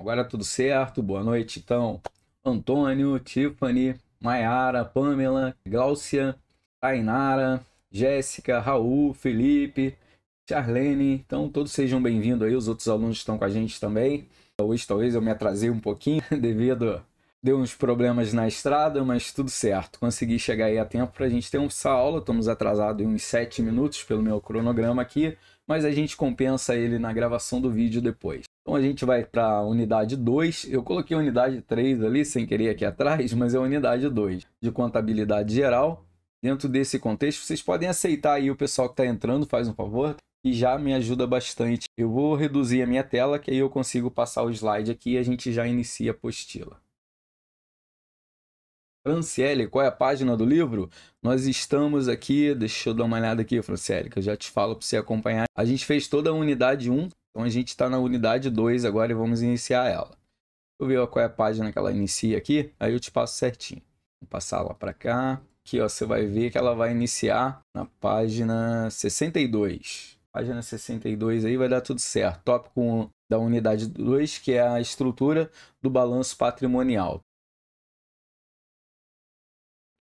agora tudo certo. Boa noite, então. Antônio, Tiffany, Maiara, Pamela, Gláucia, Tainara, Jéssica, Raul, Felipe, Charlene. Então, todos sejam bem-vindos aí. Os outros alunos estão com a gente também. Hoje, talvez, eu me atrasei um pouquinho devido deu uns problemas na estrada, mas tudo certo. Consegui chegar aí a tempo para a gente ter essa aula. Estamos atrasados em uns 7 minutos pelo meu cronograma aqui, mas a gente compensa ele na gravação do vídeo depois. Então a gente vai para a unidade 2. Eu coloquei a unidade 3 ali sem querer aqui atrás, mas é a unidade 2 de contabilidade geral. Dentro desse contexto, vocês podem aceitar aí o pessoal que está entrando, faz um favor, e já me ajuda bastante. Eu vou reduzir a minha tela, que aí eu consigo passar o slide aqui e a gente já inicia a apostila. Franciele, qual é a página do livro? Nós estamos aqui, deixa eu dar uma olhada aqui, Franciele, que eu já te falo para você acompanhar. A gente fez toda a unidade 1, então a gente está na unidade 2 agora e vamos iniciar ela. Eu ver qual é a página que ela inicia aqui, aí eu te passo certinho. Vou passar ela para cá. Aqui ó, você vai ver que ela vai iniciar na página 62. Página 62 aí vai dar tudo certo. Tópico da unidade 2, que é a estrutura do balanço patrimonial.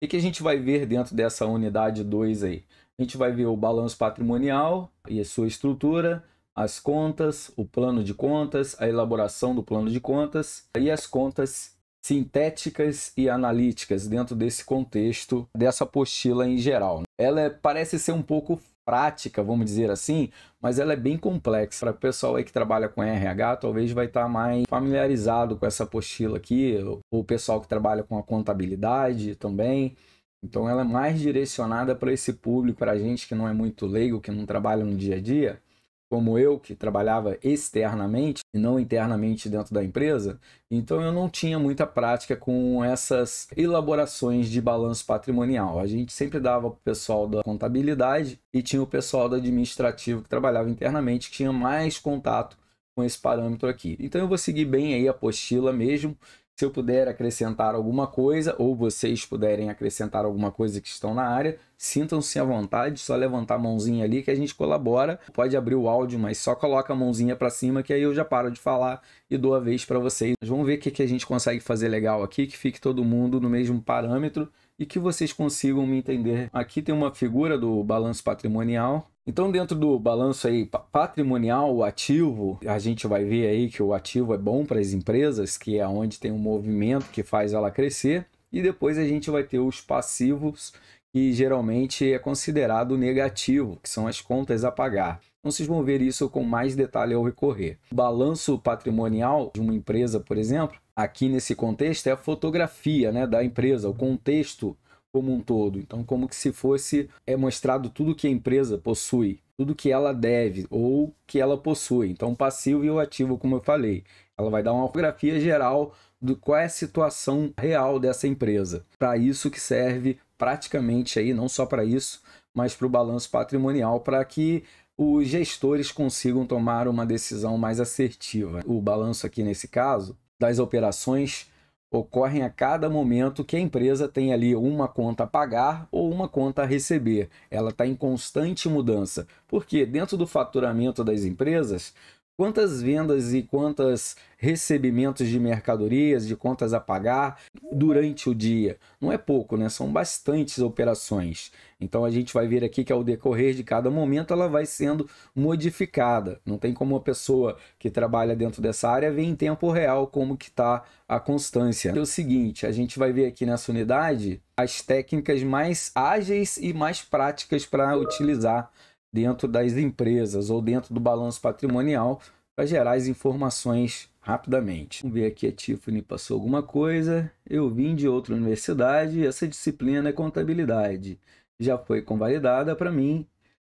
O que a gente vai ver dentro dessa unidade 2 aí? A gente vai ver o balanço patrimonial e a sua estrutura, as contas, o plano de contas, a elaboração do plano de contas e as contas sintéticas e analíticas dentro desse contexto dessa apostila em geral. Né? Ela é, parece ser um pouco prática, vamos dizer assim, mas ela é bem complexa. Para o pessoal aí que trabalha com RH, talvez vai estar tá mais familiarizado com essa apostila aqui, o pessoal que trabalha com a contabilidade também. Então ela é mais direcionada para esse público, para a gente que não é muito leigo, que não trabalha no dia a dia como eu, que trabalhava externamente e não internamente dentro da empresa, então eu não tinha muita prática com essas elaborações de balanço patrimonial. A gente sempre dava para o pessoal da contabilidade e tinha o pessoal do administrativo que trabalhava internamente, que tinha mais contato com esse parâmetro aqui. Então eu vou seguir bem aí a apostila mesmo se eu puder acrescentar alguma coisa, ou vocês puderem acrescentar alguma coisa que estão na área, sintam-se à vontade, só levantar a mãozinha ali que a gente colabora. Pode abrir o áudio, mas só coloca a mãozinha para cima que aí eu já paro de falar e dou a vez para vocês. Vamos ver o que, que a gente consegue fazer legal aqui, que fique todo mundo no mesmo parâmetro e que vocês consigam me entender. Aqui tem uma figura do balanço patrimonial então, dentro do balanço aí patrimonial, o ativo, a gente vai ver aí que o ativo é bom para as empresas, que é onde tem um movimento que faz ela crescer, e depois a gente vai ter os passivos, que geralmente é considerado negativo, que são as contas a pagar. Então, vocês vão ver isso com mais detalhe ao recorrer. balanço patrimonial de uma empresa, por exemplo, aqui nesse contexto é a fotografia né, da empresa, o contexto como um todo. Então, como que se fosse é mostrado tudo que a empresa possui, tudo que ela deve ou que ela possui. Então, passivo e o ativo, como eu falei, ela vai dar uma fotografia geral de qual é a situação real dessa empresa. Para isso que serve praticamente aí, não só para isso, mas para o balanço patrimonial, para que os gestores consigam tomar uma decisão mais assertiva. O balanço aqui nesse caso das operações ocorrem a cada momento que a empresa tem ali uma conta a pagar ou uma conta a receber. Ela está em constante mudança, porque dentro do faturamento das empresas, quantas vendas e quantos recebimentos de mercadorias, de contas a pagar durante o dia. Não é pouco, né? São bastantes operações. Então a gente vai ver aqui que ao decorrer de cada momento ela vai sendo modificada. Não tem como uma pessoa que trabalha dentro dessa área ver em tempo real como que está a constância. É o seguinte, a gente vai ver aqui nessa unidade as técnicas mais ágeis e mais práticas para utilizar dentro das empresas ou dentro do balanço patrimonial para gerar as informações rapidamente. Vamos ver aqui a Tiffany passou alguma coisa. Eu vim de outra universidade, essa disciplina é contabilidade. Já foi convalidada para mim.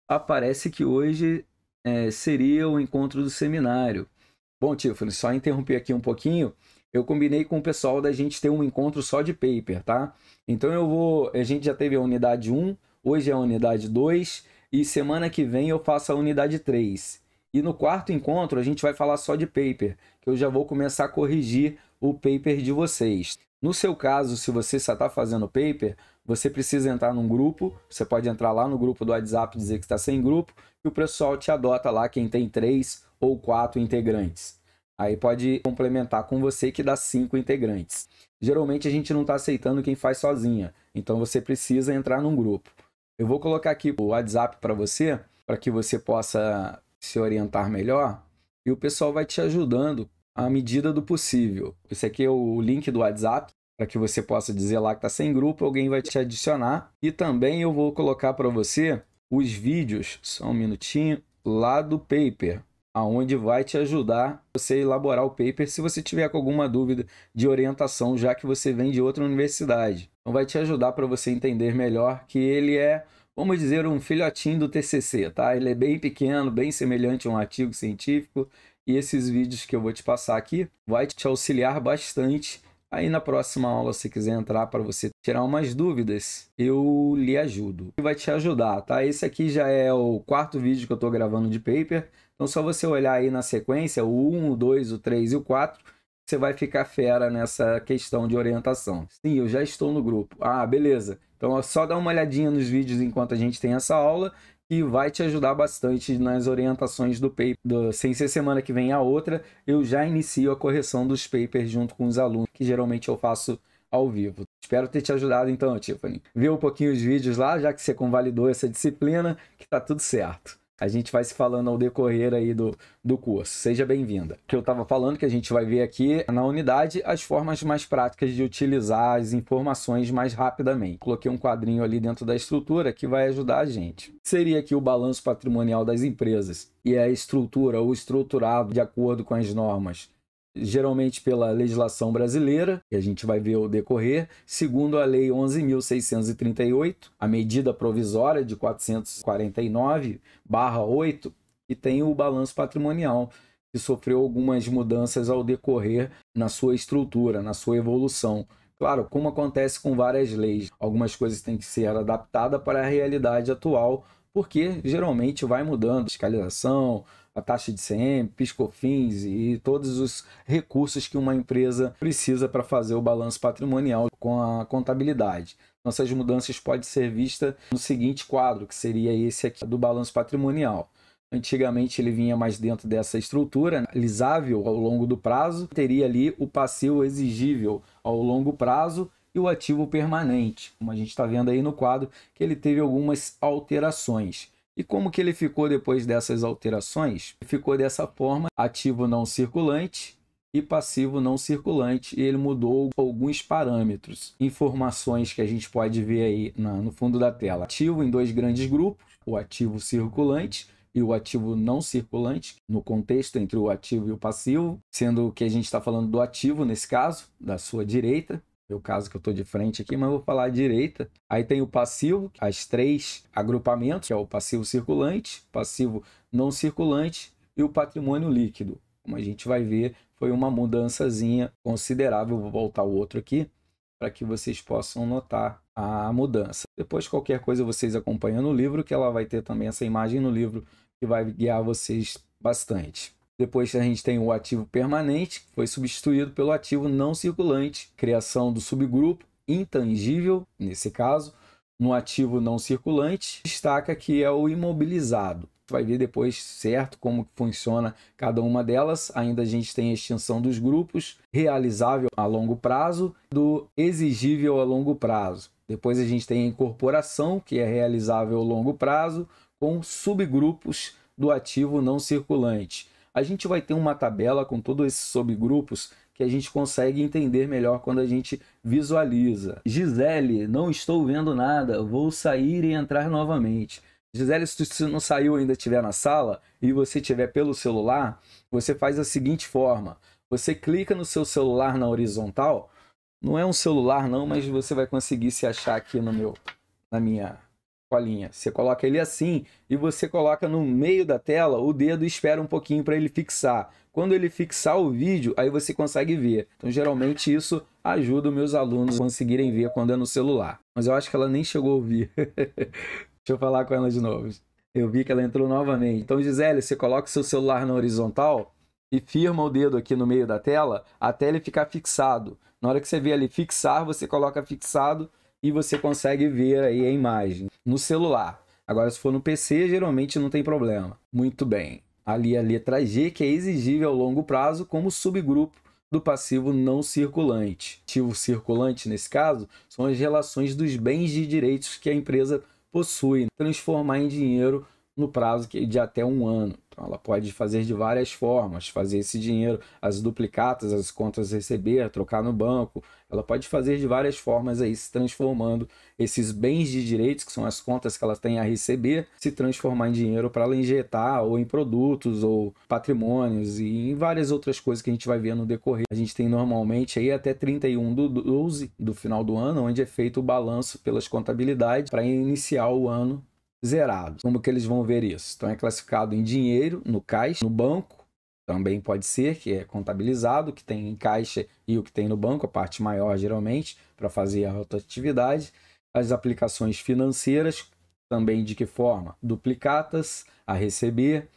Aparece que hoje é, seria o encontro do seminário. Bom, Tiffany, só interromper aqui um pouquinho. Eu combinei com o pessoal da gente ter um encontro só de paper, tá? Então eu vou. A gente já teve a unidade 1, hoje é a unidade 2 e semana que vem eu faço a unidade 3. E no quarto encontro a gente vai falar só de paper, que eu já vou começar a corrigir o paper de vocês. No seu caso, se você só está fazendo paper, você precisa entrar num grupo, você pode entrar lá no grupo do WhatsApp e dizer que está sem grupo, e o pessoal te adota lá quem tem três ou quatro integrantes. Aí pode complementar com você que dá cinco integrantes. Geralmente a gente não está aceitando quem faz sozinha, então você precisa entrar num grupo. Eu vou colocar aqui o WhatsApp para você, para que você possa se orientar melhor e o pessoal vai te ajudando à medida do possível. Esse aqui é o link do WhatsApp para que você possa dizer lá que está sem grupo, alguém vai te adicionar. E também eu vou colocar para você os vídeos, só um minutinho, lá do paper aonde vai te ajudar você elaborar o paper se você tiver com alguma dúvida de orientação, já que você vem de outra universidade. Então vai te ajudar para você entender melhor que ele é, vamos dizer, um filhotinho do TCC, tá? Ele é bem pequeno, bem semelhante a um artigo científico, e esses vídeos que eu vou te passar aqui vai te auxiliar bastante. Aí na próxima aula, se quiser entrar para você tirar umas dúvidas, eu lhe ajudo. E vai te ajudar, tá? Esse aqui já é o quarto vídeo que eu estou gravando de paper. Então, só você olhar aí na sequência, o 1, o 2, o 3 e o 4, você vai ficar fera nessa questão de orientação. Sim, eu já estou no grupo. Ah, beleza. Então, é só dar uma olhadinha nos vídeos enquanto a gente tem essa aula e vai te ajudar bastante nas orientações do paper. Do, sem ser semana que vem a outra, eu já inicio a correção dos papers junto com os alunos, que geralmente eu faço ao vivo. Espero ter te ajudado então, Tiffany. Vê um pouquinho os vídeos lá, já que você convalidou essa disciplina, que tá tudo certo. A gente vai se falando ao decorrer aí do, do curso. Seja bem-vinda. O que eu estava falando, que a gente vai ver aqui na unidade, as formas mais práticas de utilizar as informações mais rapidamente. Coloquei um quadrinho ali dentro da estrutura que vai ajudar a gente. Seria aqui o balanço patrimonial das empresas e a estrutura ou estruturado de acordo com as normas geralmente pela legislação brasileira, que a gente vai ver o decorrer, segundo a Lei 11.638, a medida provisória de 449-8, e tem o balanço patrimonial, que sofreu algumas mudanças ao decorrer na sua estrutura, na sua evolução. Claro, como acontece com várias leis, algumas coisas têm que ser adaptadas para a realidade atual, porque geralmente vai mudando fiscalização, a taxa de CM, piscofins e todos os recursos que uma empresa precisa para fazer o balanço patrimonial com a contabilidade. Nossas essas mudanças podem ser vistas no seguinte quadro, que seria esse aqui do balanço patrimonial. Antigamente ele vinha mais dentro dessa estrutura, lisável ao longo do prazo, teria ali o passivo exigível ao longo prazo e o ativo permanente, como a gente está vendo aí no quadro, que ele teve algumas alterações. E como que ele ficou depois dessas alterações? Ficou dessa forma, ativo não circulante e passivo não circulante, e ele mudou alguns parâmetros. Informações que a gente pode ver aí na, no fundo da tela. Ativo em dois grandes grupos, o ativo circulante e o ativo não circulante, no contexto entre o ativo e o passivo, sendo que a gente está falando do ativo nesse caso, da sua direita, no caso que eu estou de frente aqui, mas eu vou falar à direita. Aí tem o passivo, as três agrupamentos, que é o passivo circulante, passivo não circulante e o patrimônio líquido. Como a gente vai ver, foi uma mudançazinha considerável. Vou voltar o outro aqui para que vocês possam notar a mudança. Depois, qualquer coisa, vocês acompanham no livro, que ela vai ter também essa imagem no livro que vai guiar vocês bastante. Depois a gente tem o ativo permanente, que foi substituído pelo ativo não circulante, criação do subgrupo intangível, nesse caso, no ativo não circulante, destaca que é o imobilizado. Vai ver depois certo como funciona cada uma delas. Ainda a gente tem a extinção dos grupos, realizável a longo prazo, do exigível a longo prazo. Depois a gente tem a incorporação, que é realizável a longo prazo, com subgrupos do ativo não circulante a gente vai ter uma tabela com todos esses subgrupos que a gente consegue entender melhor quando a gente visualiza. Gisele, não estou vendo nada, vou sair e entrar novamente. Gisele, se você não saiu ainda estiver na sala e você estiver pelo celular, você faz a seguinte forma. Você clica no seu celular na horizontal. Não é um celular não, mas você vai conseguir se achar aqui no meu, na minha colinha. Você coloca ele assim e você coloca no meio da tela o dedo e espera um pouquinho para ele fixar. Quando ele fixar o vídeo, aí você consegue ver. Então, geralmente, isso ajuda os meus alunos a conseguirem ver quando é no celular. Mas eu acho que ela nem chegou a ouvir. Deixa eu falar com ela de novo. Eu vi que ela entrou novamente. Então, Gisele, você coloca seu celular na horizontal e firma o dedo aqui no meio da tela até ele ficar fixado. Na hora que você vê ele fixar, você coloca fixado e você consegue ver aí a imagem no celular. Agora, se for no PC, geralmente não tem problema. Muito bem. Ali a letra G, que é exigível ao longo prazo como subgrupo do passivo não circulante. Ativo circulante, nesse caso, são as relações dos bens de direitos que a empresa possui. Transformar em dinheiro no prazo de até um ano. Então, ela pode fazer de várias formas, fazer esse dinheiro, as duplicatas, as contas receber, trocar no banco. Ela pode fazer de várias formas aí, se transformando esses bens de direitos, que são as contas que ela tem a receber, se transformar em dinheiro para ela injetar, ou em produtos, ou patrimônios, e em várias outras coisas que a gente vai ver no decorrer. A gente tem normalmente aí até 31 do 12 do final do ano, onde é feito o balanço pelas contabilidades para iniciar o ano zerado. Como que eles vão ver isso? Então é classificado em dinheiro, no caixa, no banco, também pode ser que é contabilizado, que tem em caixa e o que tem no banco, a parte maior geralmente, para fazer a rotatividade. As aplicações financeiras, também de que forma? Duplicatas a receber,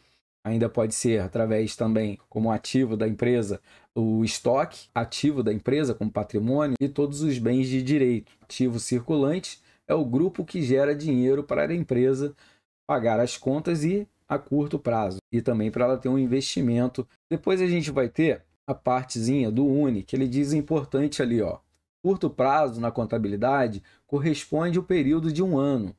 ainda pode ser através também como ativo da empresa o estoque ativo da empresa como patrimônio e todos os bens de direito ativo circulante é o grupo que gera dinheiro para a empresa pagar as contas e a curto prazo, e também para ela ter um investimento. Depois a gente vai ter a partezinha do UNI, que ele diz importante ali, ó. Curto prazo na contabilidade corresponde ao período de um ano.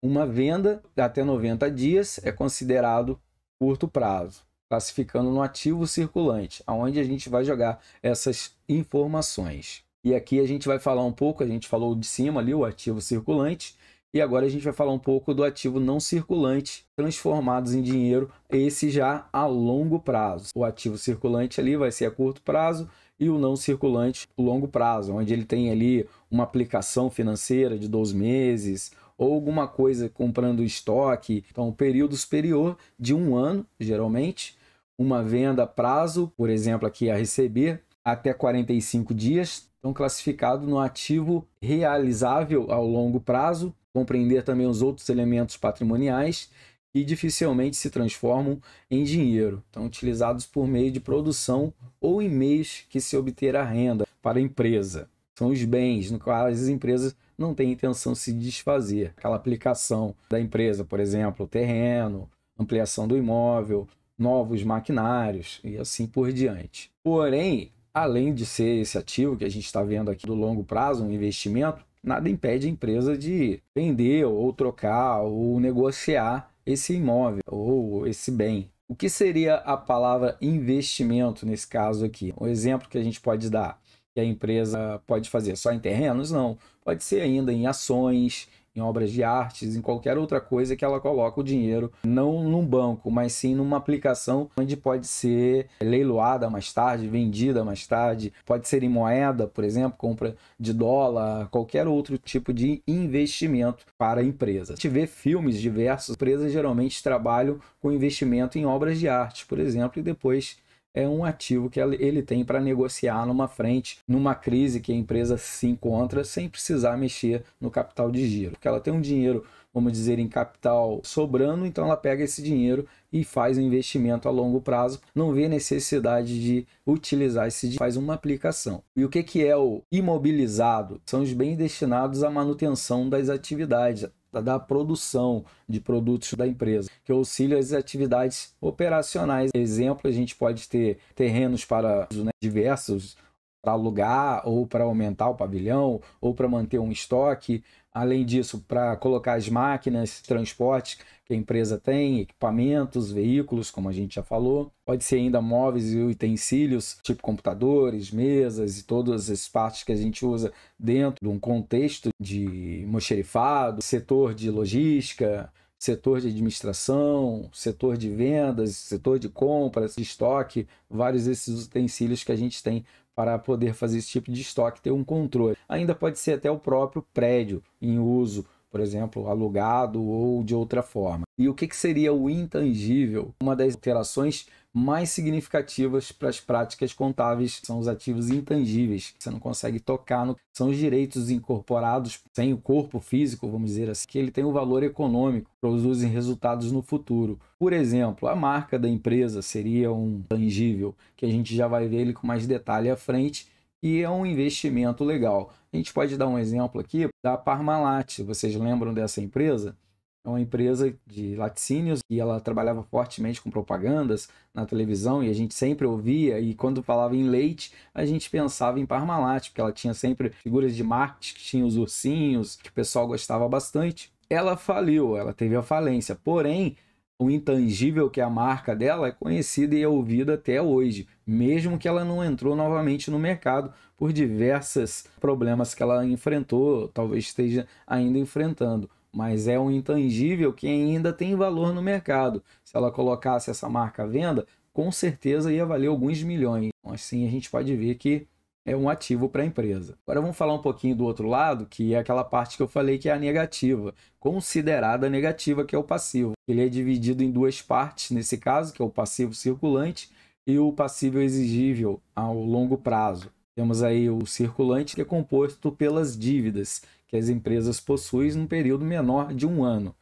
Uma venda até 90 dias é considerado curto prazo, classificando no ativo circulante, aonde a gente vai jogar essas informações. E aqui a gente vai falar um pouco, a gente falou de cima ali, o ativo circulante, e agora a gente vai falar um pouco do ativo não circulante, transformados em dinheiro, esse já a longo prazo. O ativo circulante ali vai ser a curto prazo e o não circulante o longo prazo, onde ele tem ali uma aplicação financeira de 12 meses ou alguma coisa comprando estoque. Então, um período superior de um ano, geralmente, uma venda a prazo, por exemplo, aqui a receber até 45 dias, então, classificados no ativo realizável ao longo prazo, compreender também os outros elementos patrimoniais que dificilmente se transformam em dinheiro, Estão utilizados por meio de produção ou em meios que se obterá renda para a empresa. São os bens no qual as empresas não têm intenção de se desfazer. Aquela aplicação da empresa, por exemplo, terreno, ampliação do imóvel, novos maquinários e assim por diante. Porém, além de ser esse ativo que a gente está vendo aqui do longo prazo, um investimento, nada impede a empresa de vender ou trocar ou negociar esse imóvel ou esse bem. O que seria a palavra investimento nesse caso aqui? Um exemplo que a gente pode dar que a empresa pode fazer só em terrenos? Não, pode ser ainda em ações, em obras de artes, em qualquer outra coisa que ela coloca o dinheiro não num banco, mas sim numa aplicação onde pode ser leiloada mais tarde, vendida mais tarde, pode ser em moeda, por exemplo, compra de dólar, qualquer outro tipo de investimento para a empresa. A gente vê filmes diversos, empresas geralmente trabalham com investimento em obras de arte, por exemplo, e depois é um ativo que ele tem para negociar numa frente, numa crise que a empresa se encontra, sem precisar mexer no capital de giro. Porque ela tem um dinheiro, vamos dizer, em capital sobrando, então ela pega esse dinheiro e faz um investimento a longo prazo, não vê necessidade de utilizar esse dinheiro, faz uma aplicação. E o que, que é o imobilizado? São os bens destinados à manutenção das atividades, da produção de produtos da empresa, que auxilia as atividades operacionais. Exemplo, a gente pode ter terrenos para né, diversos para alugar ou para aumentar o pavilhão ou para manter um estoque. Além disso, para colocar as máquinas, transportes que a empresa tem, equipamentos, veículos, como a gente já falou. Pode ser ainda móveis e utensílios, tipo computadores, mesas e todas as partes que a gente usa dentro de um contexto de mocherifado, setor de logística, setor de administração, setor de vendas, setor de compras, de estoque, vários desses utensílios que a gente tem para poder fazer esse tipo de estoque ter um controle. Ainda pode ser até o próprio prédio em uso por exemplo, alugado ou de outra forma. E o que, que seria o intangível? Uma das alterações mais significativas para as práticas contábeis são os ativos intangíveis, que você não consegue tocar, no... são os direitos incorporados sem o corpo físico, vamos dizer assim, que ele tem um valor econômico, produzem resultados no futuro. Por exemplo, a marca da empresa seria um tangível, que a gente já vai ver ele com mais detalhe à frente, e é um investimento legal. A gente pode dar um exemplo aqui da Parmalat. Vocês lembram dessa empresa? É uma empresa de laticínios e ela trabalhava fortemente com propagandas na televisão e a gente sempre ouvia. E quando falava em leite, a gente pensava em Parmalat, porque ela tinha sempre figuras de marketing, tinha os ursinhos, que o pessoal gostava bastante. Ela faliu, ela teve a falência. Porém, o intangível que é a marca dela é conhecida e é ouvida até hoje, mesmo que ela não entrou novamente no mercado por diversos problemas que ela enfrentou, talvez esteja ainda enfrentando. Mas é um intangível que ainda tem valor no mercado. Se ela colocasse essa marca à venda, com certeza ia valer alguns milhões. Então, assim a gente pode ver que é um ativo para a empresa. Agora vamos falar um pouquinho do outro lado, que é aquela parte que eu falei que é a negativa, considerada negativa, que é o passivo. Ele é dividido em duas partes, nesse caso, que é o passivo circulante e o passivo exigível ao longo prazo. Temos aí o circulante, que é composto pelas dívidas que as empresas possuem num período menor de um ano,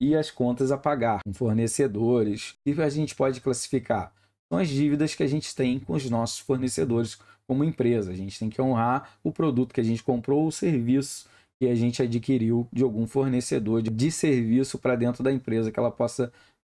e as contas a pagar com fornecedores. O que a gente pode classificar são as dívidas que a gente tem com os nossos fornecedores como empresa. A gente tem que honrar o produto que a gente comprou ou o serviço que a gente adquiriu de algum fornecedor de serviço para dentro da empresa que ela possa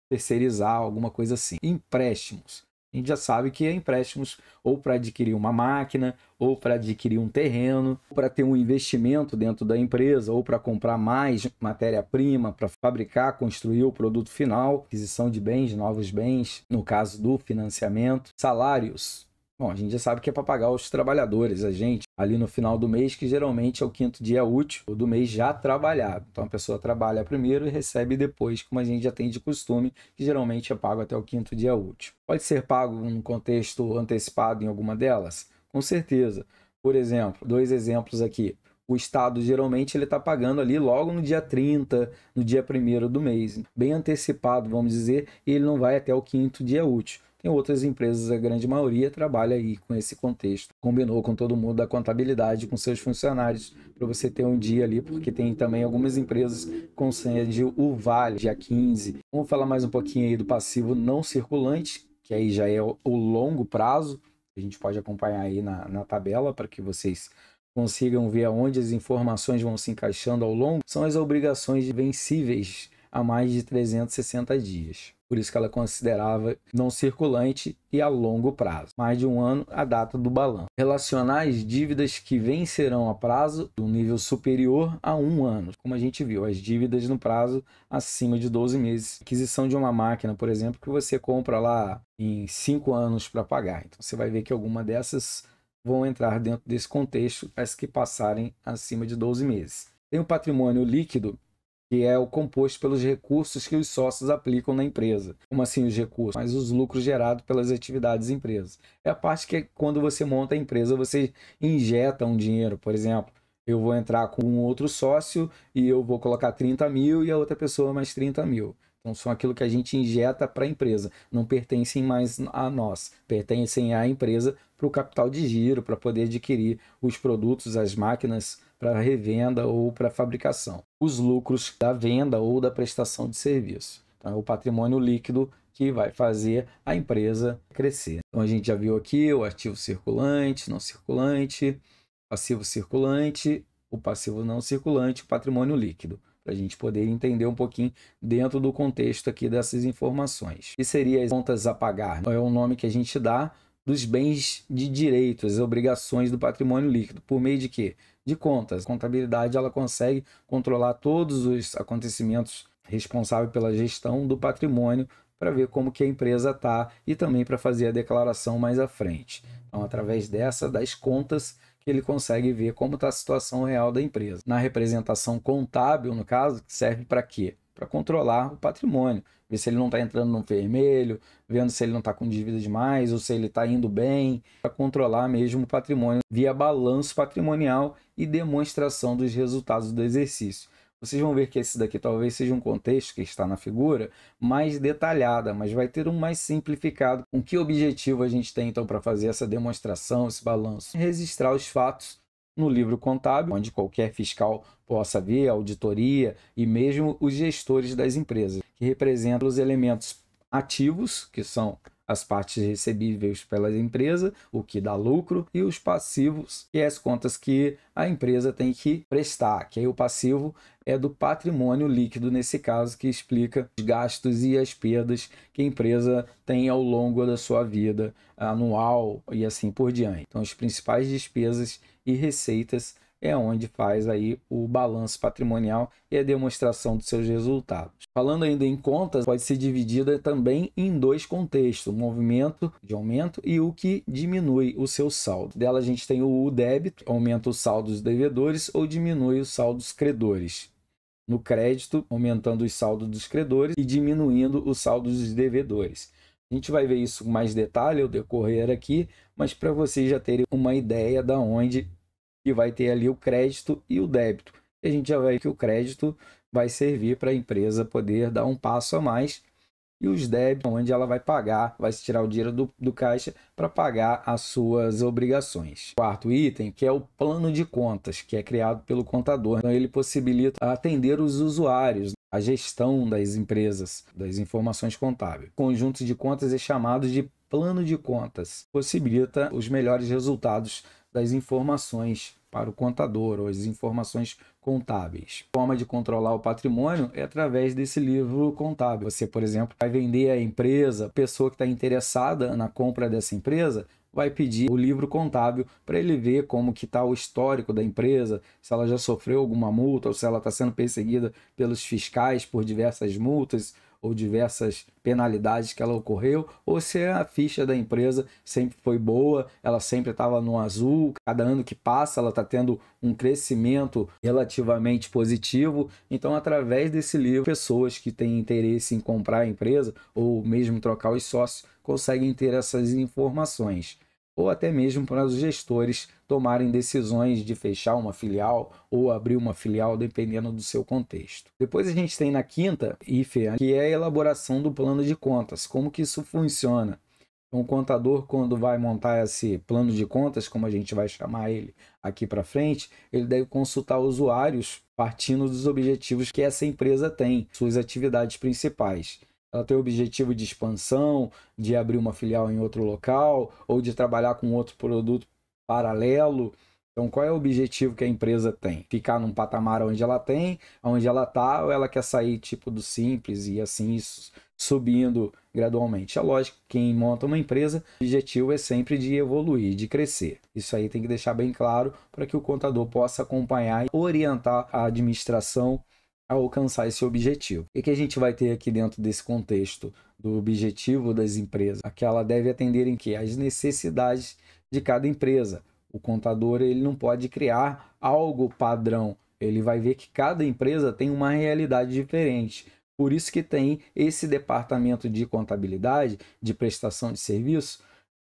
terceirizar, alguma coisa assim. Empréstimos. A gente já sabe que é empréstimos ou para adquirir uma máquina, ou para adquirir um terreno, para ter um investimento dentro da empresa, ou para comprar mais matéria-prima, para fabricar, construir o produto final, aquisição de bens, novos bens, no caso do financiamento, salários, Bom, a gente já sabe que é para pagar os trabalhadores, a gente, ali no final do mês, que geralmente é o quinto dia útil do mês já trabalhado. Então a pessoa trabalha primeiro e recebe depois, como a gente já tem de costume, que geralmente é pago até o quinto dia útil. Pode ser pago um contexto antecipado em alguma delas? Com certeza. Por exemplo, dois exemplos aqui. O Estado geralmente ele está pagando ali logo no dia 30, no dia 1 do mês, bem antecipado, vamos dizer, e ele não vai até o quinto dia útil tem outras empresas, a grande maioria trabalha aí com esse contexto. Combinou com todo mundo da contabilidade, com seus funcionários, para você ter um dia ali, porque tem também algumas empresas com sede o Vale, dia 15. Vamos falar mais um pouquinho aí do passivo não circulante, que aí já é o longo prazo. A gente pode acompanhar aí na, na tabela para que vocês consigam ver aonde as informações vão se encaixando ao longo. São as obrigações vencíveis a mais de 360 dias. Por isso que ela considerava não circulante e a longo prazo, mais de um ano a data do balanço. Relacionar as dívidas que vencerão a prazo do nível superior a um ano, como a gente viu, as dívidas no prazo acima de 12 meses. Aquisição de uma máquina, por exemplo, que você compra lá em 5 anos para pagar. Então você vai ver que alguma dessas vão entrar dentro desse contexto, as que passarem acima de 12 meses. Tem o patrimônio líquido, que é o composto pelos recursos que os sócios aplicam na empresa. Como assim os recursos? Mas os lucros gerados pelas atividades da empresa. É a parte que é quando você monta a empresa, você injeta um dinheiro, por exemplo. Eu vou entrar com um outro sócio e eu vou colocar 30 mil e a outra pessoa mais 30 mil. Então são aquilo que a gente injeta para a empresa. Não pertencem mais a nós, pertencem à empresa para o capital de giro, para poder adquirir os produtos, as máquinas, para revenda ou para fabricação. Os lucros da venda ou da prestação de serviço. Então, é o patrimônio líquido que vai fazer a empresa crescer. Então, a gente já viu aqui o ativo circulante, não circulante, passivo circulante, o passivo não circulante, o patrimônio líquido para a gente poder entender um pouquinho dentro do contexto aqui dessas informações. E seria as contas a pagar, então, é o nome que a gente dá dos bens de direito, as obrigações do patrimônio líquido, por meio de quê? de contas. A contabilidade ela consegue controlar todos os acontecimentos responsável pela gestão do patrimônio para ver como que a empresa está e também para fazer a declaração mais à frente. Então, através dessa, das contas, que ele consegue ver como está a situação real da empresa. Na representação contábil, no caso, serve para quê? para controlar o patrimônio, ver se ele não está entrando no vermelho, vendo se ele não está com dívida demais ou se ele está indo bem, para controlar mesmo o patrimônio via balanço patrimonial e demonstração dos resultados do exercício. Vocês vão ver que esse daqui talvez seja um contexto que está na figura mais detalhada, mas vai ter um mais simplificado. Com que objetivo a gente tem então para fazer essa demonstração, esse balanço? Registrar os fatos no livro contábil, onde qualquer fiscal possa ver, auditoria e mesmo os gestores das empresas, que representam os elementos ativos, que são as partes recebíveis pela empresa, o que dá lucro, e os passivos, que é as contas que a empresa tem que prestar, que aí o passivo é do patrimônio líquido, nesse caso, que explica os gastos e as perdas que a empresa tem ao longo da sua vida anual e assim por diante. Então, as principais despesas e receitas é onde faz aí o balanço patrimonial e a demonstração dos seus resultados. Falando ainda em contas, pode ser dividida também em dois contextos: o movimento de aumento e o que diminui o seu saldo. Dela a gente tem o débito, aumenta o saldo dos devedores ou diminui o saldo dos credores. No crédito, aumentando o saldo dos credores e diminuindo o saldo dos devedores. A gente vai ver isso com mais detalhe ao decorrer aqui, mas para vocês já terem uma ideia da onde e vai ter ali o crédito e o débito. E a gente já vê que o crédito vai servir para a empresa poder dar um passo a mais e os débitos, onde ela vai pagar, vai se tirar o dinheiro do, do caixa para pagar as suas obrigações. Quarto item, que é o plano de contas, que é criado pelo contador. Então, ele possibilita atender os usuários, a gestão das empresas, das informações contábeis. conjunto de contas é chamado de plano de contas. Possibilita os melhores resultados das informações para o contador ou as informações contábeis. A forma de controlar o patrimônio é através desse livro contábil. Você, por exemplo, vai vender a empresa, a pessoa que está interessada na compra dessa empresa vai pedir o livro contábil para ele ver como que está o histórico da empresa, se ela já sofreu alguma multa ou se ela está sendo perseguida pelos fiscais por diversas multas ou diversas penalidades que ela ocorreu, ou se a ficha da empresa sempre foi boa, ela sempre estava no azul, cada ano que passa ela está tendo um crescimento relativamente positivo. Então, através desse livro, pessoas que têm interesse em comprar a empresa ou mesmo trocar os sócios conseguem ter essas informações ou até mesmo para os gestores tomarem decisões de fechar uma filial ou abrir uma filial, dependendo do seu contexto. Depois a gente tem na quinta IFE, que é a elaboração do plano de contas, como que isso funciona. Um então, contador, quando vai montar esse plano de contas, como a gente vai chamar ele aqui para frente, ele deve consultar usuários partindo dos objetivos que essa empresa tem, suas atividades principais ela tem o objetivo de expansão, de abrir uma filial em outro local ou de trabalhar com outro produto paralelo. Então, qual é o objetivo que a empresa tem? Ficar num patamar onde ela tem, onde ela está, ou ela quer sair tipo do simples e assim subindo gradualmente? É lógico que quem monta uma empresa, o objetivo é sempre de evoluir, de crescer. Isso aí tem que deixar bem claro para que o contador possa acompanhar e orientar a administração a alcançar esse objetivo. O que a gente vai ter aqui dentro desse contexto do objetivo das empresas? aquela deve atender em que? As necessidades de cada empresa. O contador ele não pode criar algo padrão. Ele vai ver que cada empresa tem uma realidade diferente. Por isso que tem esse departamento de contabilidade, de prestação de serviço,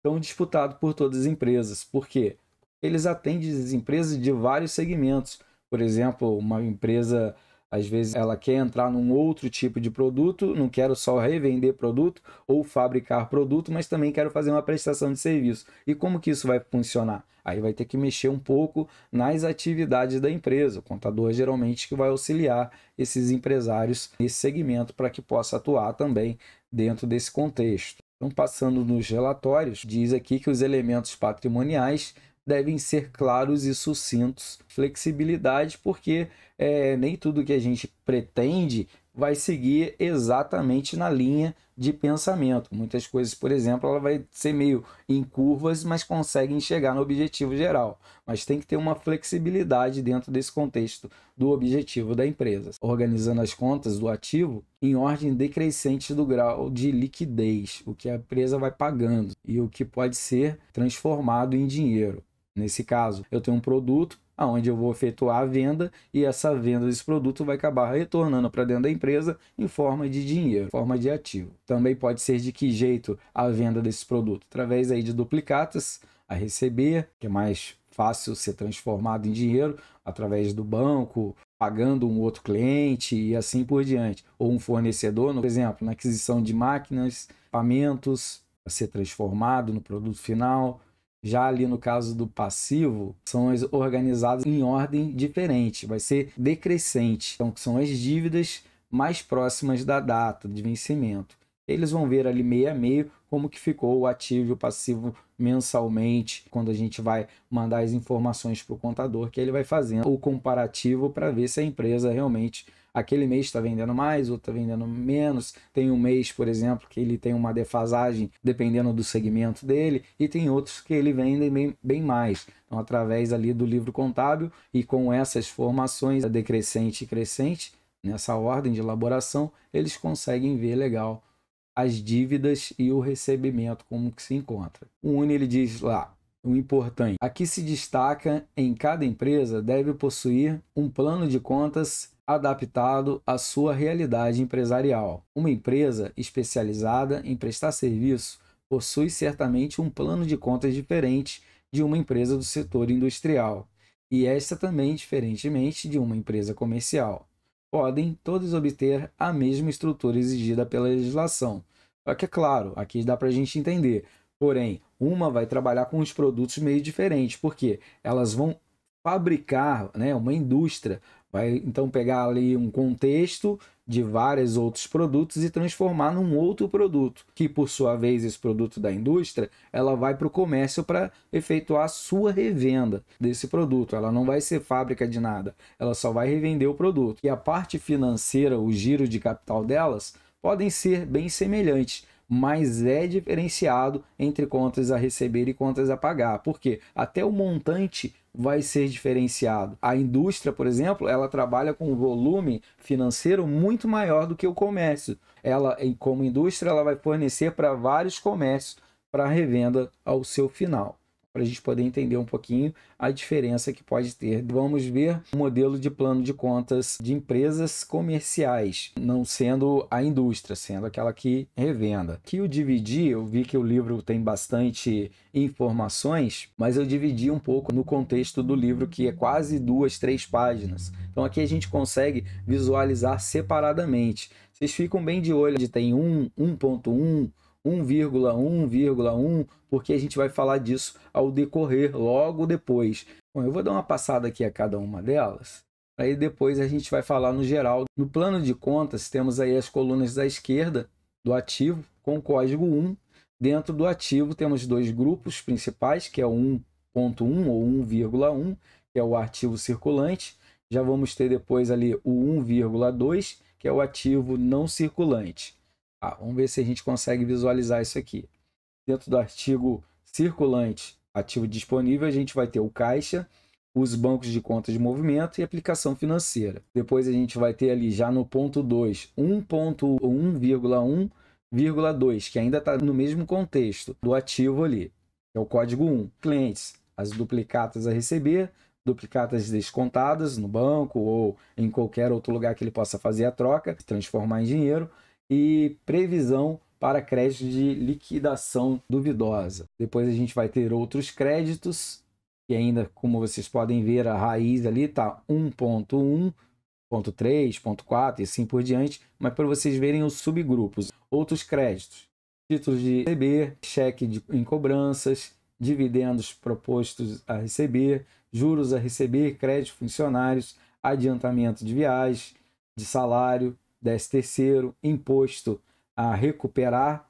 tão disputado por todas as empresas. Por quê? Eles atendem as empresas de vários segmentos. Por exemplo, uma empresa às vezes ela quer entrar num outro tipo de produto, não quero só revender produto ou fabricar produto, mas também quero fazer uma prestação de serviço. E como que isso vai funcionar? Aí vai ter que mexer um pouco nas atividades da empresa. O contador geralmente que vai auxiliar esses empresários nesse segmento para que possa atuar também dentro desse contexto. Então, passando nos relatórios, diz aqui que os elementos patrimoniais devem ser claros e sucintos. Flexibilidade, porque é, nem tudo que a gente pretende vai seguir exatamente na linha de pensamento. Muitas coisas, por exemplo, ela vai ser meio em curvas, mas conseguem chegar no objetivo geral. Mas tem que ter uma flexibilidade dentro desse contexto do objetivo da empresa, organizando as contas do ativo em ordem decrescente do grau de liquidez, o que a empresa vai pagando e o que pode ser transformado em dinheiro. Nesse caso, eu tenho um produto aonde eu vou efetuar a venda e essa venda desse produto vai acabar retornando para dentro da empresa em forma de dinheiro, forma de ativo. Também pode ser de que jeito a venda desse produto, através aí de duplicatas a receber, que é mais fácil ser transformado em dinheiro através do banco, pagando um outro cliente e assim por diante, ou um fornecedor, por exemplo, na aquisição de máquinas, equipamentos, a ser transformado no produto final, já ali no caso do passivo, são as organizadas em ordem diferente, vai ser decrescente. Então, são as dívidas mais próximas da data de vencimento eles vão ver ali meio a meio como que ficou o ativo e o passivo mensalmente, quando a gente vai mandar as informações para o contador, que ele vai fazendo o comparativo para ver se a empresa realmente aquele mês está vendendo mais, outro está vendendo menos. Tem um mês, por exemplo, que ele tem uma defasagem dependendo do segmento dele, e tem outros que ele vende bem, bem mais. Então, através ali do livro contábil e com essas formações decrescente e crescente, nessa ordem de elaboração, eles conseguem ver legal as dívidas e o recebimento como que se encontra. O Uni ele diz lá, o importante. Aqui se destaca em cada empresa deve possuir um plano de contas adaptado à sua realidade empresarial. Uma empresa especializada em prestar serviço possui certamente um plano de contas diferente de uma empresa do setor industrial, e esta também diferentemente de uma empresa comercial podem todas obter a mesma estrutura exigida pela legislação. Só que é claro, aqui dá para a gente entender. Porém, uma vai trabalhar com os produtos meio diferentes, porque elas vão fabricar né, uma indústria Vai então pegar ali um contexto de vários outros produtos e transformar num outro produto, que por sua vez esse produto da indústria, ela vai para o comércio para efetuar a sua revenda desse produto. Ela não vai ser fábrica de nada, ela só vai revender o produto. E a parte financeira, o giro de capital delas, podem ser bem semelhantes, mas é diferenciado entre contas a receber e contas a pagar, porque até o montante vai ser diferenciado. A indústria, por exemplo, ela trabalha com um volume financeiro muito maior do que o comércio. Ela, como indústria, ela vai fornecer para vários comércios para revenda ao seu final para a gente poder entender um pouquinho a diferença que pode ter. Vamos ver o modelo de plano de contas de empresas comerciais, não sendo a indústria, sendo aquela que revenda. Que eu dividi, eu vi que o livro tem bastante informações, mas eu dividi um pouco no contexto do livro, que é quase duas, três páginas. Então aqui a gente consegue visualizar separadamente. Vocês ficam bem de olho de tem 1, 1.1, 1,1,1, porque a gente vai falar disso ao decorrer logo depois. Bom, eu vou dar uma passada aqui a cada uma delas. Aí depois a gente vai falar no geral. No plano de contas, temos aí as colunas da esquerda do ativo com código 1. Dentro do ativo temos dois grupos principais, que é o 1.1 ou 1,1, que é o ativo circulante. Já vamos ter depois ali o 1,2, que é o ativo não circulante. Ah, vamos ver se a gente consegue visualizar isso aqui dentro do artigo circulante ativo disponível, a gente vai ter o caixa, os bancos de contas de movimento e aplicação financeira. Depois a gente vai ter ali já no ponto 2, 1.1,1,2, que ainda está no mesmo contexto do ativo ali. É o código 1. Clientes, as duplicatas a receber, duplicatas descontadas no banco ou em qualquer outro lugar que ele possa fazer a troca, transformar em dinheiro e previsão para crédito de liquidação duvidosa. Depois a gente vai ter outros créditos, e ainda, como vocês podem ver, a raiz ali está 1.1, ponto ponto e assim por diante, mas para vocês verem os subgrupos. Outros créditos, títulos de receber, cheque de, em cobranças, dividendos propostos a receber, juros a receber, crédito funcionários, adiantamento de viagem, de salário, 10 terceiro, imposto a recuperar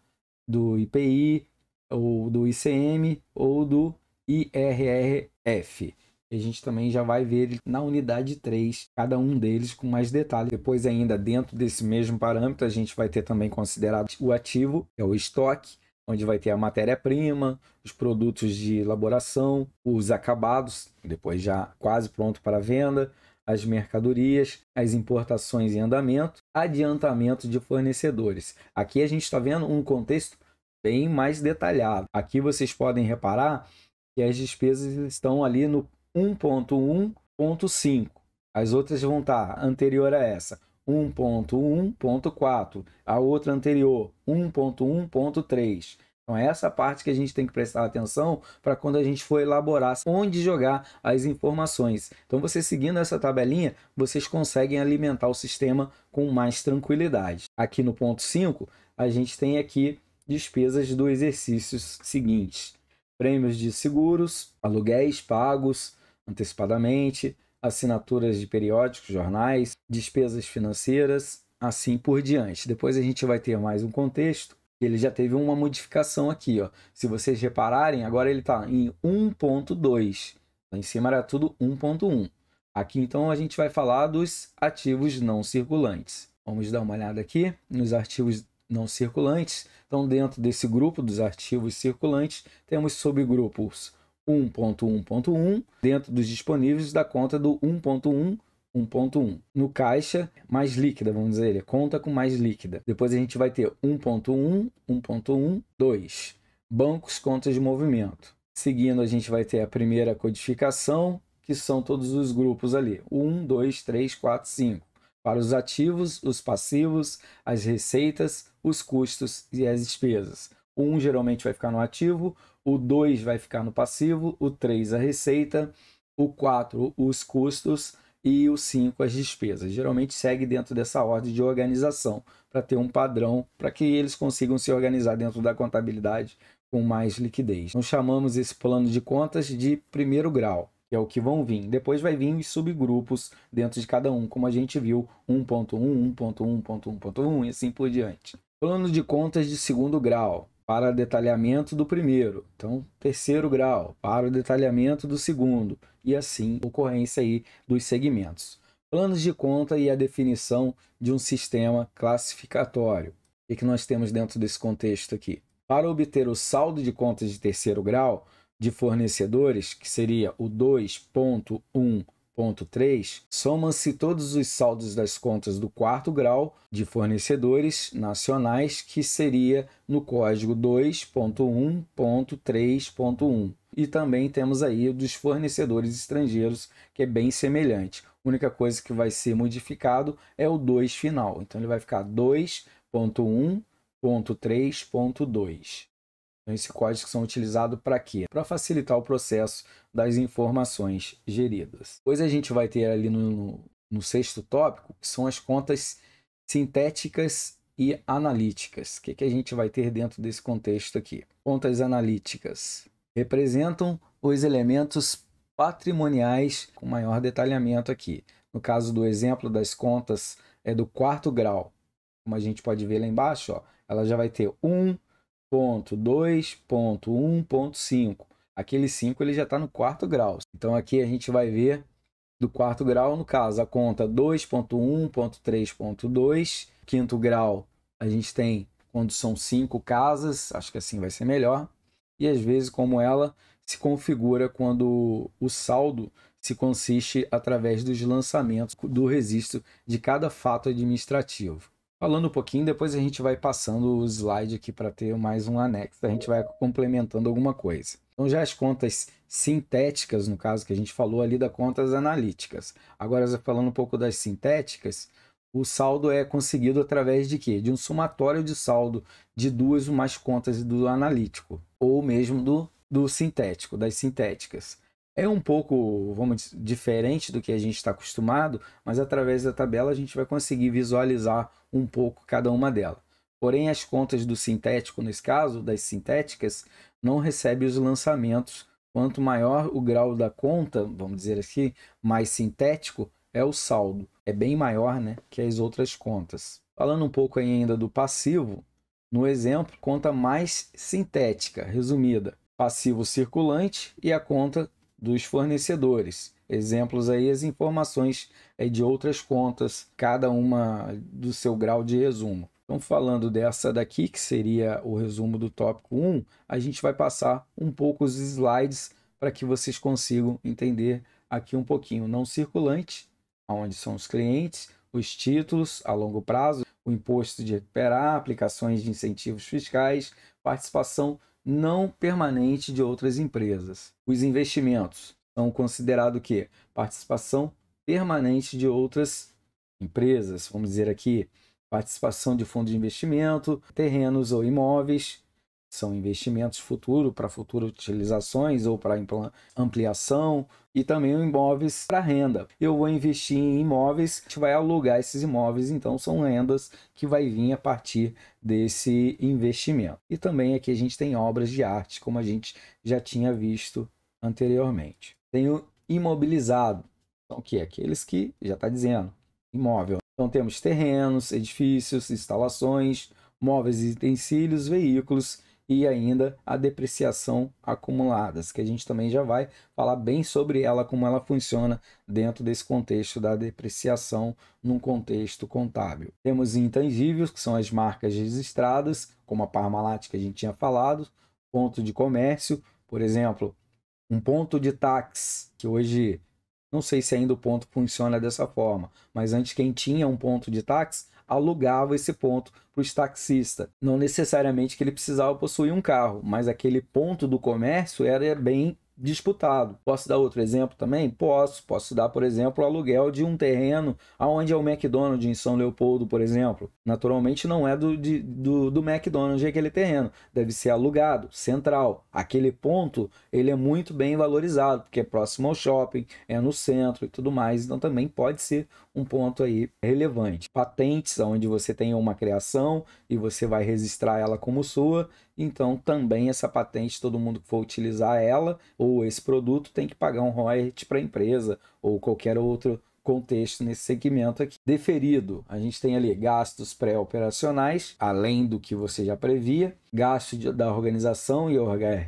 do IPI, ou do ICM, ou do IRRF. E a gente também já vai ver na unidade 3, cada um deles com mais detalhes. Depois, ainda dentro desse mesmo parâmetro, a gente vai ter também considerado o ativo, que é o estoque, onde vai ter a matéria-prima, os produtos de elaboração, os acabados, depois já quase pronto para venda, as mercadorias, as importações em andamento, adiantamento de fornecedores. Aqui a gente está vendo um contexto bem mais detalhado. Aqui vocês podem reparar que as despesas estão ali no 1.1.5. As outras vão estar tá anterior a essa. 1.1.4, a outra anterior 1.1.3 então é essa parte que a gente tem que prestar atenção para quando a gente for elaborar onde jogar as informações. Então você seguindo essa tabelinha, vocês conseguem alimentar o sistema com mais tranquilidade. Aqui no ponto 5, a gente tem aqui despesas do exercícios seguintes. Prêmios de seguros, aluguéis pagos antecipadamente, assinaturas de periódicos, jornais, despesas financeiras, assim por diante. Depois a gente vai ter mais um contexto ele já teve uma modificação aqui, ó. Se vocês repararem, agora ele está em 1.2. Lá em cima era tudo 1.1. Aqui, então, a gente vai falar dos ativos não circulantes. Vamos dar uma olhada aqui nos ativos não circulantes. Então, dentro desse grupo dos ativos circulantes, temos subgrupos 1.1.1, dentro dos disponíveis da conta do 1.1 1.1. No caixa, mais líquida, vamos dizer, ele conta com mais líquida. Depois a gente vai ter 1.1, 1.12, Bancos, contas de movimento. Seguindo, a gente vai ter a primeira codificação, que são todos os grupos ali: 1, 2, 3, 4, 5. Para os ativos, os passivos, as receitas, os custos e as despesas. O 1 geralmente vai ficar no ativo, o 2 vai ficar no passivo, o 3 a receita, o 4 os custos, e o 5 as despesas. Geralmente segue dentro dessa ordem de organização para ter um padrão para que eles consigam se organizar dentro da contabilidade com mais liquidez. Nós então, chamamos esse plano de contas de primeiro grau, que é o que vão vir. Depois vai vir os subgrupos dentro de cada um, como a gente viu, 1.1, 1.1, 1.1.1 e assim por diante. Plano de contas de segundo grau, para detalhamento do primeiro, então terceiro grau para o detalhamento do segundo e assim ocorrência aí dos segmentos. Planos de conta e a definição de um sistema classificatório. O que é nós temos dentro desse contexto aqui? Para obter o saldo de contas de terceiro grau de fornecedores, que seria o 2.1 Somam-se todos os saldos das contas do quarto grau de fornecedores nacionais, que seria no código 2.1.3.1. E também temos aí dos fornecedores estrangeiros, que é bem semelhante. A única coisa que vai ser modificado é o 2 final. Então ele vai ficar 2.1.3.2. Então, né, esses que são utilizados para quê? Para facilitar o processo das informações geridas. Pois a gente vai ter ali no, no sexto tópico, que são as contas sintéticas e analíticas. O que, que a gente vai ter dentro desse contexto aqui? Contas analíticas representam os elementos patrimoniais com maior detalhamento aqui. No caso do exemplo das contas é do quarto grau, como a gente pode ver lá embaixo, ó, ela já vai ter 1, 2.1.5. Aquele 5 ele já está no quarto grau. Então aqui a gente vai ver do quarto grau, no caso, a conta 2.1.3.2. Quinto grau, a gente tem quando são cinco casas, acho que assim vai ser melhor. E às vezes como ela se configura quando o saldo se consiste através dos lançamentos do registro de cada fato administrativo falando um pouquinho, depois a gente vai passando o slide aqui para ter mais um anexo, a gente vai complementando alguma coisa. Então já as contas sintéticas, no caso que a gente falou ali das contas analíticas. Agora falando um pouco das sintéticas, o saldo é conseguido através de quê? De um somatório de saldo de duas ou mais contas do analítico, ou mesmo do, do sintético, das sintéticas. É um pouco, vamos dizer, diferente do que a gente está acostumado, mas através da tabela a gente vai conseguir visualizar um pouco cada uma delas. Porém, as contas do sintético, nesse caso, das sintéticas, não recebe os lançamentos. Quanto maior o grau da conta, vamos dizer aqui, assim, mais sintético é o saldo. É bem maior né, que as outras contas. Falando um pouco ainda do passivo, no exemplo, conta mais sintética, resumida, passivo circulante e a conta dos fornecedores. Exemplos aí as informações é, de outras contas, cada uma do seu grau de resumo. Então, falando dessa daqui, que seria o resumo do tópico 1, a gente vai passar um pouco os slides para que vocês consigam entender aqui um pouquinho não circulante, onde são os clientes, os títulos a longo prazo, o imposto de recuperar, aplicações de incentivos fiscais, participação não permanente de outras empresas. Os investimentos são considerados que participação permanente de outras empresas, vamos dizer aqui, participação de fundo de investimento, terrenos ou imóveis, são investimentos futuros para futuras utilizações ou para ampliação e também imóveis para renda. Eu vou investir em imóveis, a gente vai alugar esses imóveis, então são rendas que vai vir a partir desse investimento. E também aqui a gente tem obras de arte, como a gente já tinha visto anteriormente. Tenho imobilizado, então, que é aqueles que já está dizendo, imóvel. Então temos terrenos, edifícios, instalações, móveis e utensílios, veículos e ainda a depreciação acumuladas, que a gente também já vai falar bem sobre ela, como ela funciona dentro desse contexto da depreciação num contexto contábil. Temos intangíveis, que são as marcas registradas, como a Parmalat que a gente tinha falado, ponto de comércio, por exemplo, um ponto de táxi, que hoje não sei se ainda o ponto funciona dessa forma, mas antes quem tinha um ponto de táxi alugava esse ponto para os taxistas. Não necessariamente que ele precisava possuir um carro, mas aquele ponto do comércio era bem disputado. Posso dar outro exemplo também? Posso. Posso dar, por exemplo, o aluguel de um terreno aonde é o McDonald's em São Leopoldo, por exemplo. Naturalmente não é do, de, do, do McDonald's aquele terreno. Deve ser alugado, central. Aquele ponto, ele é muito bem valorizado, porque é próximo ao shopping, é no centro e tudo mais. Então também pode ser um ponto aí relevante. Patentes, onde você tem uma criação e você vai registrar ela como sua então, também essa patente, todo mundo que for utilizar ela ou esse produto tem que pagar um royalty para a empresa ou qualquer outro contexto nesse segmento aqui. Deferido, a gente tem ali gastos pré-operacionais, além do que você já previa, gasto de, da organização e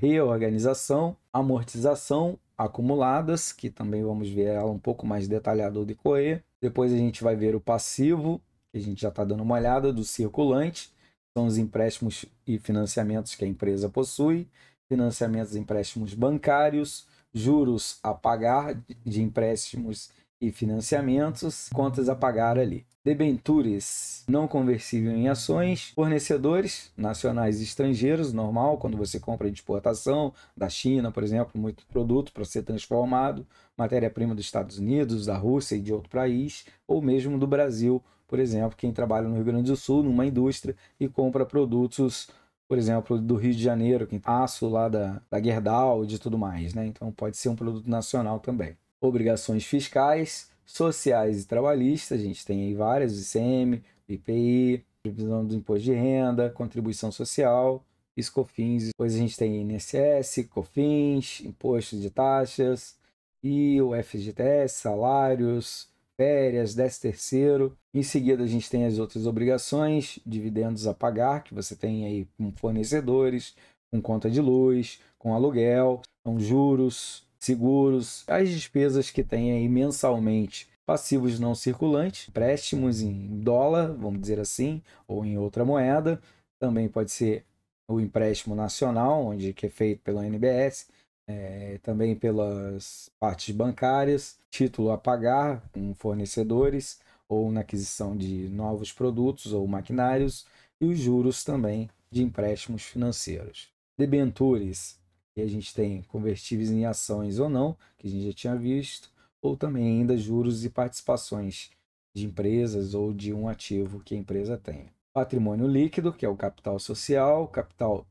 reorganização, amortização acumuladas, que também vamos ver ela um pouco mais detalhada ou decorrer. Depois a gente vai ver o passivo, que a gente já está dando uma olhada, do circulante, são os empréstimos e financiamentos que a empresa possui, financiamentos e empréstimos bancários, juros a pagar de empréstimos e financiamentos, contas a pagar ali. Debentures não conversível em ações, fornecedores nacionais e estrangeiros, normal, quando você compra de exportação, da China, por exemplo, muito produto para ser transformado, matéria-prima dos Estados Unidos, da Rússia e de outro país, ou mesmo do Brasil, por exemplo, quem trabalha no Rio Grande do Sul, numa indústria, e compra produtos, por exemplo, do Rio de Janeiro, que aço lá da, da Gerdau e de tudo mais, né? Então pode ser um produto nacional também. Obrigações fiscais, sociais e trabalhistas, a gente tem aí várias, ICM, IPI, previsão do imposto de renda, contribuição social, PIS/COFINS, depois a gente tem INSS, COFINS, imposto de taxas, e o FGTS, salários, férias, décimo terceiro. Em seguida, a gente tem as outras obrigações, dividendos a pagar, que você tem aí com fornecedores, com conta de luz, com aluguel, com juros, seguros, as despesas que tem aí mensalmente. Passivos não circulantes, empréstimos em dólar, vamos dizer assim, ou em outra moeda. Também pode ser o empréstimo nacional, onde que é feito pela NBS, é, também pelas partes bancárias, título a pagar com fornecedores ou na aquisição de novos produtos ou maquinários e os juros também de empréstimos financeiros. Debentures, que a gente tem convertíveis em ações ou não, que a gente já tinha visto, ou também ainda juros e participações de empresas ou de um ativo que a empresa tenha. Patrimônio líquido, que é o capital social, capital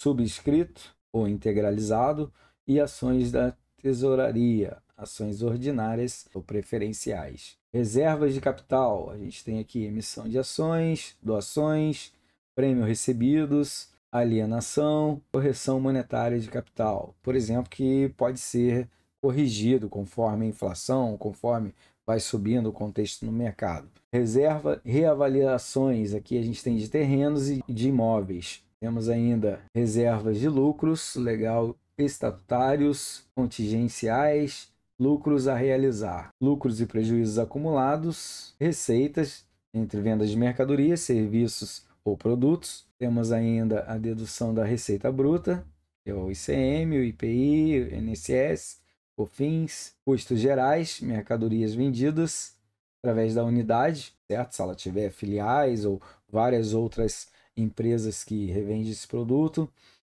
subscrito ou integralizado, e ações da tesouraria, ações ordinárias ou preferenciais. Reservas de capital, a gente tem aqui emissão de ações, doações, prêmio recebidos, alienação, correção monetária de capital, por exemplo, que pode ser corrigido conforme a inflação, conforme vai subindo o contexto no mercado. Reserva, reavaliações, aqui a gente tem de terrenos e de imóveis. Temos ainda reservas de lucros, legal estatutários, contingenciais, lucros a realizar, lucros e prejuízos acumulados, receitas entre vendas de mercadorias, serviços ou produtos. Temos ainda a dedução da receita bruta, que é o ICM, o IPI, o INSS, COFINS, custos gerais, mercadorias vendidas através da unidade, certo? Se ela tiver filiais ou várias outras empresas que revendem esse produto,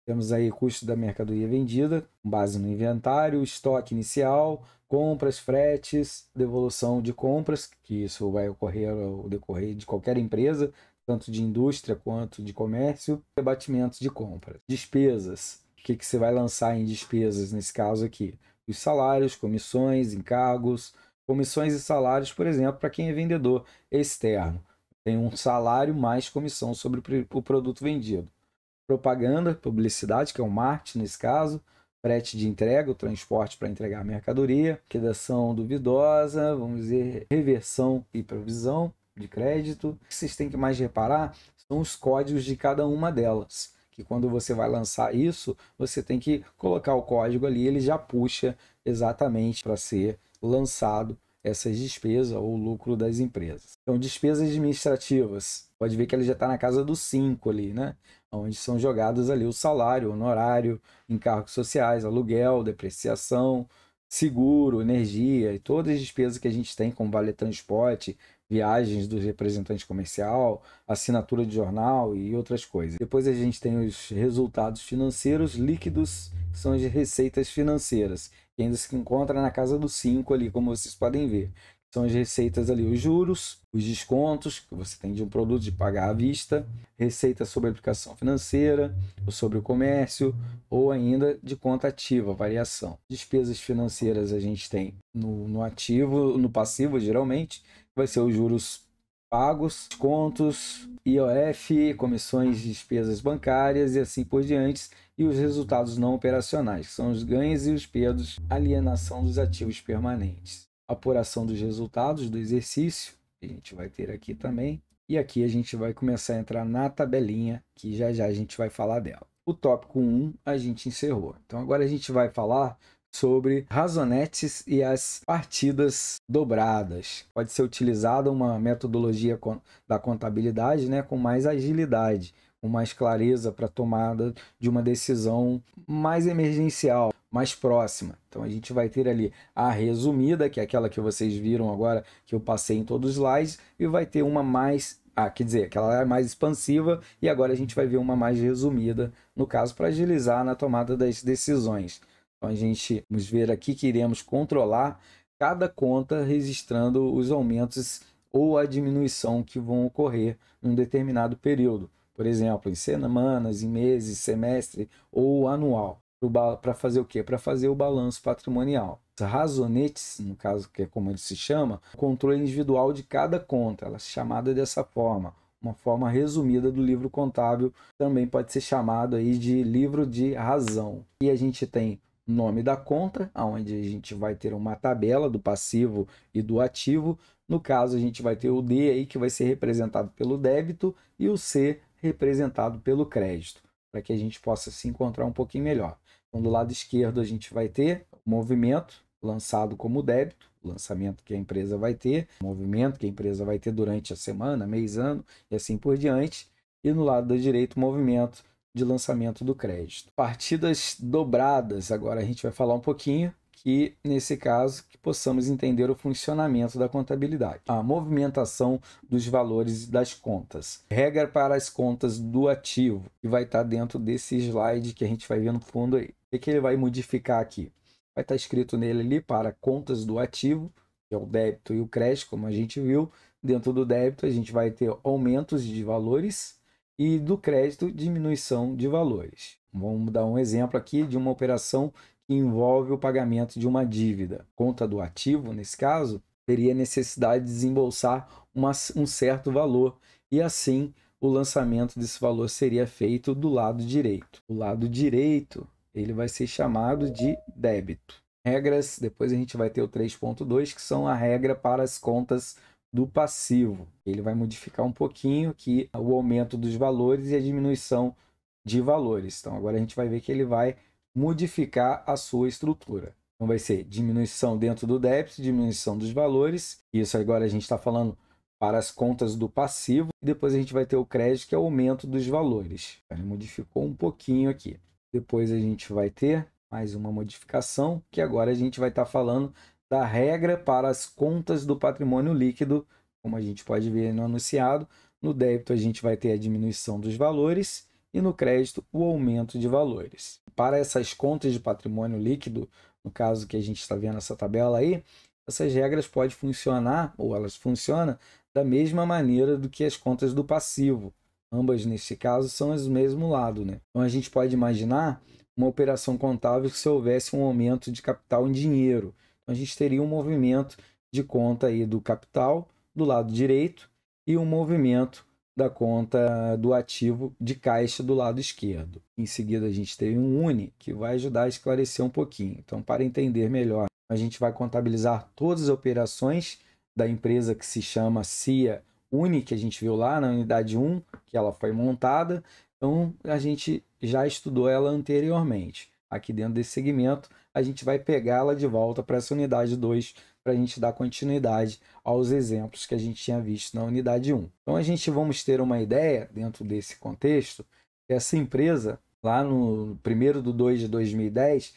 temos aí custo da mercadoria vendida, com base no inventário, estoque inicial, compras, fretes, devolução de compras, que isso vai ocorrer ao decorrer de qualquer empresa, tanto de indústria quanto de comércio, rebatimento de compras. Despesas. O que, que você vai lançar em despesas nesse caso aqui? Os salários, comissões, encargos, comissões e salários, por exemplo, para quem é vendedor externo. Tem um salário mais comissão sobre o produto vendido propaganda, publicidade, que é o marketing nesse caso, frete de entrega, o transporte para entregar mercadoria, quedação duvidosa, vamos dizer, reversão e provisão de crédito. O que vocês têm que mais reparar são os códigos de cada uma delas. Que quando você vai lançar isso, você tem que colocar o código ali, ele já puxa exatamente para ser lançado essas despesas ou lucro das empresas. Então, despesas administrativas pode ver que ele já está na casa dos 5 ali, né? Onde são jogados ali o salário, honorário, encargos sociais, aluguel, depreciação, seguro, energia e todas as despesas que a gente tem com vale transporte, viagens dos representantes comercial, assinatura de jornal e outras coisas. Depois a gente tem os resultados financeiros líquidos, que são as receitas financeiras, que ainda se encontra na casa dos 5 ali, como vocês podem ver são as receitas ali, os juros, os descontos que você tem de um produto de pagar à vista, receita sobre a aplicação financeira, ou sobre o comércio, ou ainda de conta ativa, variação. Despesas financeiras a gente tem no, no ativo, no passivo, geralmente, vai ser os juros pagos, descontos, IOF, comissões de despesas bancárias e assim por diante, e os resultados não operacionais, que são os ganhos e os perdas, alienação dos ativos permanentes apuração dos resultados do exercício, que a gente vai ter aqui também. E aqui a gente vai começar a entrar na tabelinha, que já já a gente vai falar dela. O tópico 1 a gente encerrou. Então agora a gente vai falar sobre razonetes e as partidas dobradas. Pode ser utilizada uma metodologia da contabilidade né, com mais agilidade mais clareza para a tomada de uma decisão mais emergencial, mais próxima. Então a gente vai ter ali a resumida, que é aquela que vocês viram agora, que eu passei em todos os slides, e vai ter uma mais ah, quer dizer, aquela é mais expansiva e agora a gente vai ver uma mais resumida, no caso, para agilizar na tomada das decisões. Então a gente vamos ver aqui que iremos controlar cada conta registrando os aumentos ou a diminuição que vão ocorrer num determinado período por exemplo, em semanas, em meses, semestre ou anual, para fazer o quê? Para fazer o balanço patrimonial. razonetes, no caso que é como ele se chama, o controle individual de cada conta, ela é chamada dessa forma, uma forma resumida do livro contábil, também pode ser chamado aí de livro de razão. E a gente tem nome da conta, onde a gente vai ter uma tabela do passivo e do ativo. No caso, a gente vai ter o D aí que vai ser representado pelo débito e o C representado pelo crédito, para que a gente possa se encontrar um pouquinho melhor. Então, do lado esquerdo, a gente vai ter o movimento lançado como débito, o lançamento que a empresa vai ter, o movimento que a empresa vai ter durante a semana, mês, ano e assim por diante. E no lado da direita, o movimento de lançamento do crédito. Partidas dobradas, agora a gente vai falar um pouquinho que, nesse caso, que possamos entender o funcionamento da contabilidade. A movimentação dos valores das contas. Regra para as contas do ativo, que vai estar tá dentro desse slide que a gente vai ver no fundo aí. O que ele vai modificar aqui? Vai estar tá escrito nele ali para contas do ativo, que é o débito e o crédito, como a gente viu. Dentro do débito, a gente vai ter aumentos de valores e do crédito, diminuição de valores. Vamos dar um exemplo aqui de uma operação que envolve o pagamento de uma dívida. Conta do ativo, nesse caso, teria necessidade de desembolsar uma, um certo valor e assim o lançamento desse valor seria feito do lado direito. O lado direito ele vai ser chamado de débito. Regras, depois a gente vai ter o 3.2, que são a regra para as contas do passivo. Ele vai modificar um pouquinho que o aumento dos valores e a diminuição de valores. Então agora a gente vai ver que ele vai modificar a sua estrutura. Então vai ser diminuição dentro do débito, diminuição dos valores. Isso agora a gente está falando para as contas do passivo. E depois a gente vai ter o crédito, que é o aumento dos valores. Ele modificou um pouquinho aqui. Depois a gente vai ter mais uma modificação, que agora a gente vai estar tá falando da regra para as contas do patrimônio líquido, como a gente pode ver no anunciado. No débito a gente vai ter a diminuição dos valores e no crédito o aumento de valores para essas contas de patrimônio líquido, no caso que a gente está vendo essa tabela aí, essas regras podem funcionar, ou elas funcionam, da mesma maneira do que as contas do passivo. Ambas, neste caso, são do mesmo lado. Né? Então, a gente pode imaginar uma operação contável se houvesse um aumento de capital em dinheiro. Então, a gente teria um movimento de conta aí do capital do lado direito e um movimento da conta do ativo de caixa do lado esquerdo. Em seguida, a gente teve um UNI, que vai ajudar a esclarecer um pouquinho. Então, para entender melhor, a gente vai contabilizar todas as operações da empresa que se chama CIA UNI, que a gente viu lá na unidade 1, que ela foi montada. Então, a gente já estudou ela anteriormente. Aqui dentro desse segmento, a gente vai pegá-la de volta para essa unidade 2 para a gente dar continuidade aos exemplos que a gente tinha visto na unidade 1. Então a gente vamos ter uma ideia dentro desse contexto que essa empresa lá no primeiro de 2 de 2010,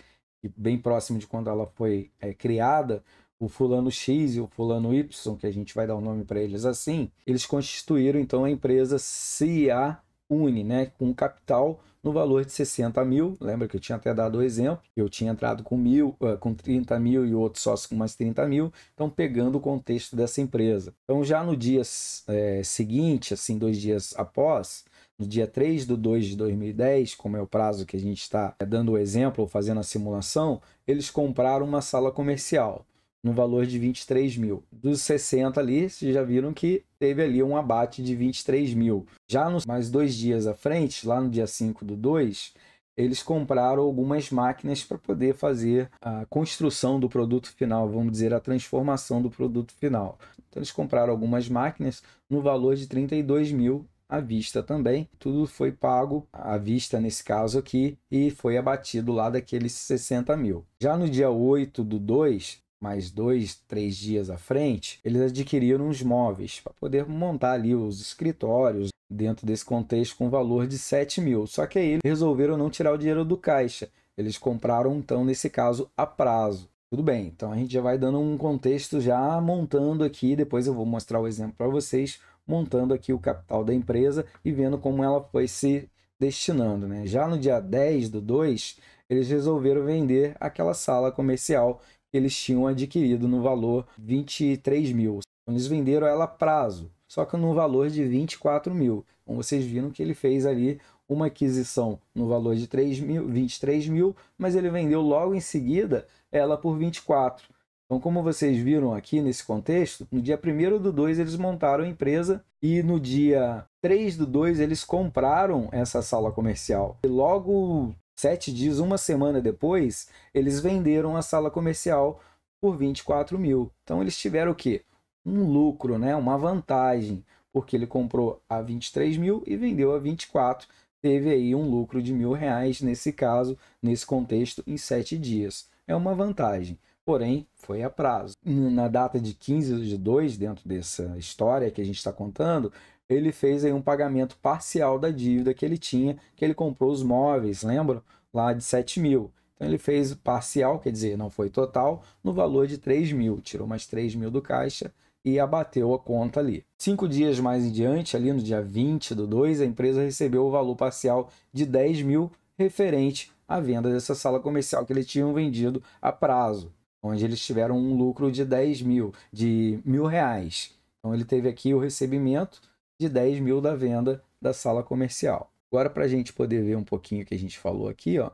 bem próximo de quando ela foi é, criada, o fulano X e o fulano Y, que a gente vai dar o um nome para eles assim, eles constituíram então a empresa CIA une né, com capital no valor de 60 mil. Lembra que eu tinha até dado o exemplo? Eu tinha entrado com mil, com 30 mil e outro sócio com mais 30 mil. Então, pegando o contexto dessa empresa. Então, já no dia é, seguinte, assim, dois dias após, no dia 3 de 2 de 2010, como é o prazo que a gente está eh, dando o exemplo ou fazendo a simulação, eles compraram uma sala comercial no valor de 23 mil. Dos 60 ali, vocês já viram que teve ali um abate de 23 mil. Já nos mais dois dias à frente, lá no dia 5 do 2, eles compraram algumas máquinas para poder fazer a construção do produto final, vamos dizer, a transformação do produto final. Então, eles compraram algumas máquinas no valor de 32 mil à vista também. Tudo foi pago à vista nesse caso aqui e foi abatido lá daqueles 60 mil. Já no dia 8 do 2, mais dois, três dias à frente, eles adquiriram uns móveis para poder montar ali os escritórios dentro desse contexto com valor de 7 mil. Só que aí eles resolveram não tirar o dinheiro do caixa. Eles compraram, então, nesse caso, a prazo. Tudo bem, então a gente já vai dando um contexto já montando aqui, depois eu vou mostrar o exemplo para vocês, montando aqui o capital da empresa e vendo como ela foi se destinando. Né? Já no dia 10 do 2, eles resolveram vender aquela sala comercial que eles tinham adquirido no valor 23 mil. Eles venderam ela a prazo, só que no valor de 24 mil. Então vocês viram que ele fez ali uma aquisição no valor de 3 mil, 23 mil, mas ele vendeu logo em seguida ela por 24. Então, como vocês viram aqui nesse contexto, no dia 1 do 2 eles montaram a empresa e no dia 3 do 2 eles compraram essa sala comercial. E logo sete dias, uma semana depois, eles venderam a sala comercial por 24 mil. Então eles tiveram o quê? Um lucro, né? uma vantagem, porque ele comprou a 23 mil e vendeu a 24. Teve aí um lucro de mil reais nesse caso, nesse contexto, em sete dias. É uma vantagem porém foi a prazo. Na data de 15 de 2, dentro dessa história que a gente está contando, ele fez aí um pagamento parcial da dívida que ele tinha, que ele comprou os móveis, lembram? Lá de 7 mil. Então ele fez parcial, quer dizer, não foi total, no valor de 3 mil. Tirou mais 3 mil do caixa e abateu a conta ali. Cinco dias mais em diante, ali no dia 20 do 2, a empresa recebeu o valor parcial de 10 mil referente à venda dessa sala comercial que eles tinham vendido a prazo, onde eles tiveram um lucro de 10 mil, de mil reais. Então ele teve aqui o recebimento de 10 mil da venda da sala comercial. Agora, para a gente poder ver um pouquinho o que a gente falou aqui, ó,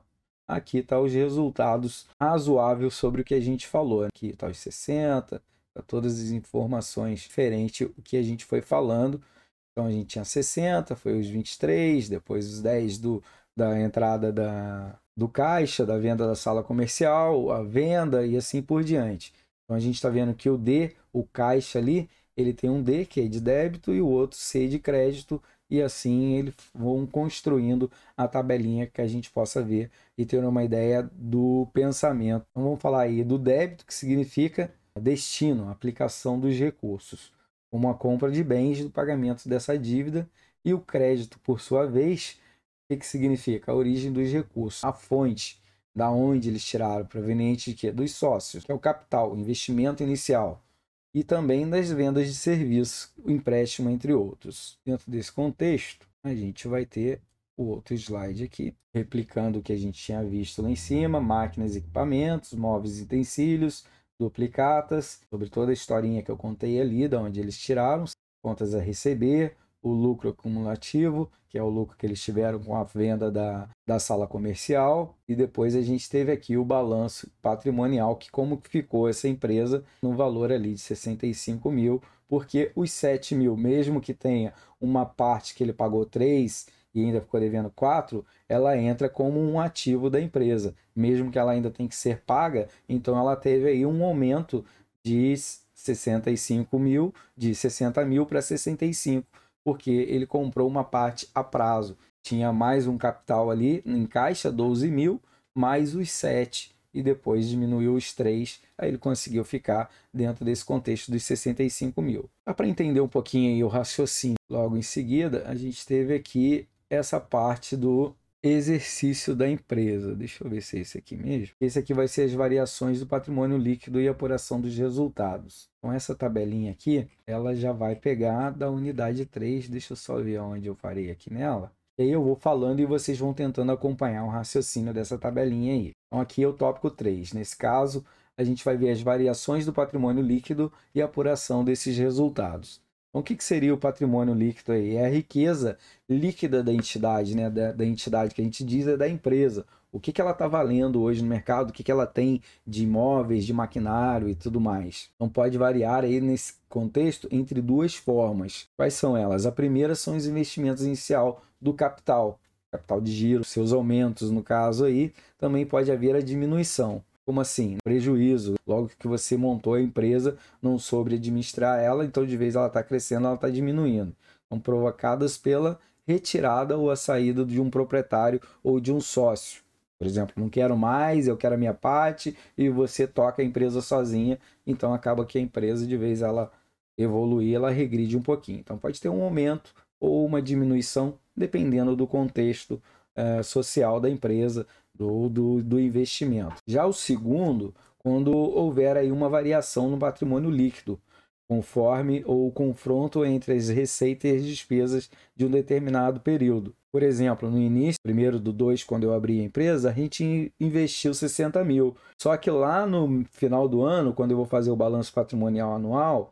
aqui tá os resultados razoáveis sobre o que a gente falou. Aqui tá os 60, tá todas as informações diferentes o que a gente foi falando. Então a gente tinha 60, foi os 23, depois os 10 do, da entrada da, do caixa, da venda da sala comercial, a venda e assim por diante. Então a gente está vendo que o D, o caixa ali, ele tem um D que é de débito e o outro C de crédito e assim eles vão construindo a tabelinha que a gente possa ver e ter uma ideia do pensamento. Então vamos falar aí do débito que significa destino, aplicação dos recursos, como a compra de bens do pagamento dessa dívida e o crédito por sua vez, o que, significa a origem dos recursos, a fonte da onde eles tiraram, proveniente de quê? Dos sócios, que é o capital, o investimento inicial e também das vendas de serviço, empréstimo, entre outros. Dentro desse contexto, a gente vai ter o outro slide aqui, replicando o que a gente tinha visto lá em cima, máquinas, equipamentos, móveis e utensílios, duplicatas, sobre toda a historinha que eu contei ali, de onde eles tiraram, contas a receber, o lucro acumulativo, que é o lucro que eles tiveram com a venda da, da sala comercial, e depois a gente teve aqui o balanço patrimonial, que como ficou essa empresa no valor ali de 65 mil, porque os 7 mil, mesmo que tenha uma parte que ele pagou 3 e ainda ficou devendo 4, ela entra como um ativo da empresa. Mesmo que ela ainda tem que ser paga, então ela teve aí um aumento de 65 mil, de 60 mil para 65 porque ele comprou uma parte a prazo. Tinha mais um capital ali em caixa, 12 mil, mais os 7. E depois diminuiu os 3. Aí ele conseguiu ficar dentro desse contexto dos 65 mil. Para entender um pouquinho aí o raciocínio, logo em seguida, a gente teve aqui essa parte do exercício da empresa. Deixa eu ver se é esse aqui mesmo. Esse aqui vai ser as variações do patrimônio líquido e apuração dos resultados. Então, essa tabelinha aqui, ela já vai pegar da unidade 3. Deixa eu só ver onde eu farei aqui nela. E aí eu vou falando e vocês vão tentando acompanhar o raciocínio dessa tabelinha aí. Então, aqui é o tópico 3. Nesse caso, a gente vai ver as variações do patrimônio líquido e apuração desses resultados. Então, o que, que seria o patrimônio líquido aí? É a riqueza líquida da entidade, né? Da, da entidade que a gente diz é da empresa. O que, que ela está valendo hoje no mercado, o que, que ela tem de imóveis, de maquinário e tudo mais. Então pode variar aí nesse contexto entre duas formas. Quais são elas? A primeira são os investimentos inicial do capital, capital de giro, seus aumentos no caso aí, também pode haver a diminuição. Como assim? Prejuízo. Logo que você montou a empresa, não soube administrar ela, então de vez ela está crescendo, ela está diminuindo. São provocadas pela retirada ou a saída de um proprietário ou de um sócio. Por exemplo, não quero mais, eu quero a minha parte e você toca a empresa sozinha, então acaba que a empresa de vez ela evoluir, ela regride um pouquinho. Então pode ter um aumento ou uma diminuição, dependendo do contexto eh, social da empresa, ou do, do investimento. Já o segundo, quando houver aí uma variação no patrimônio líquido, conforme ou confronto entre as receitas e as despesas de um determinado período. Por exemplo, no início, primeiro do 2, quando eu abri a empresa, a gente investiu 60 mil. Só que lá no final do ano, quando eu vou fazer o balanço patrimonial anual, o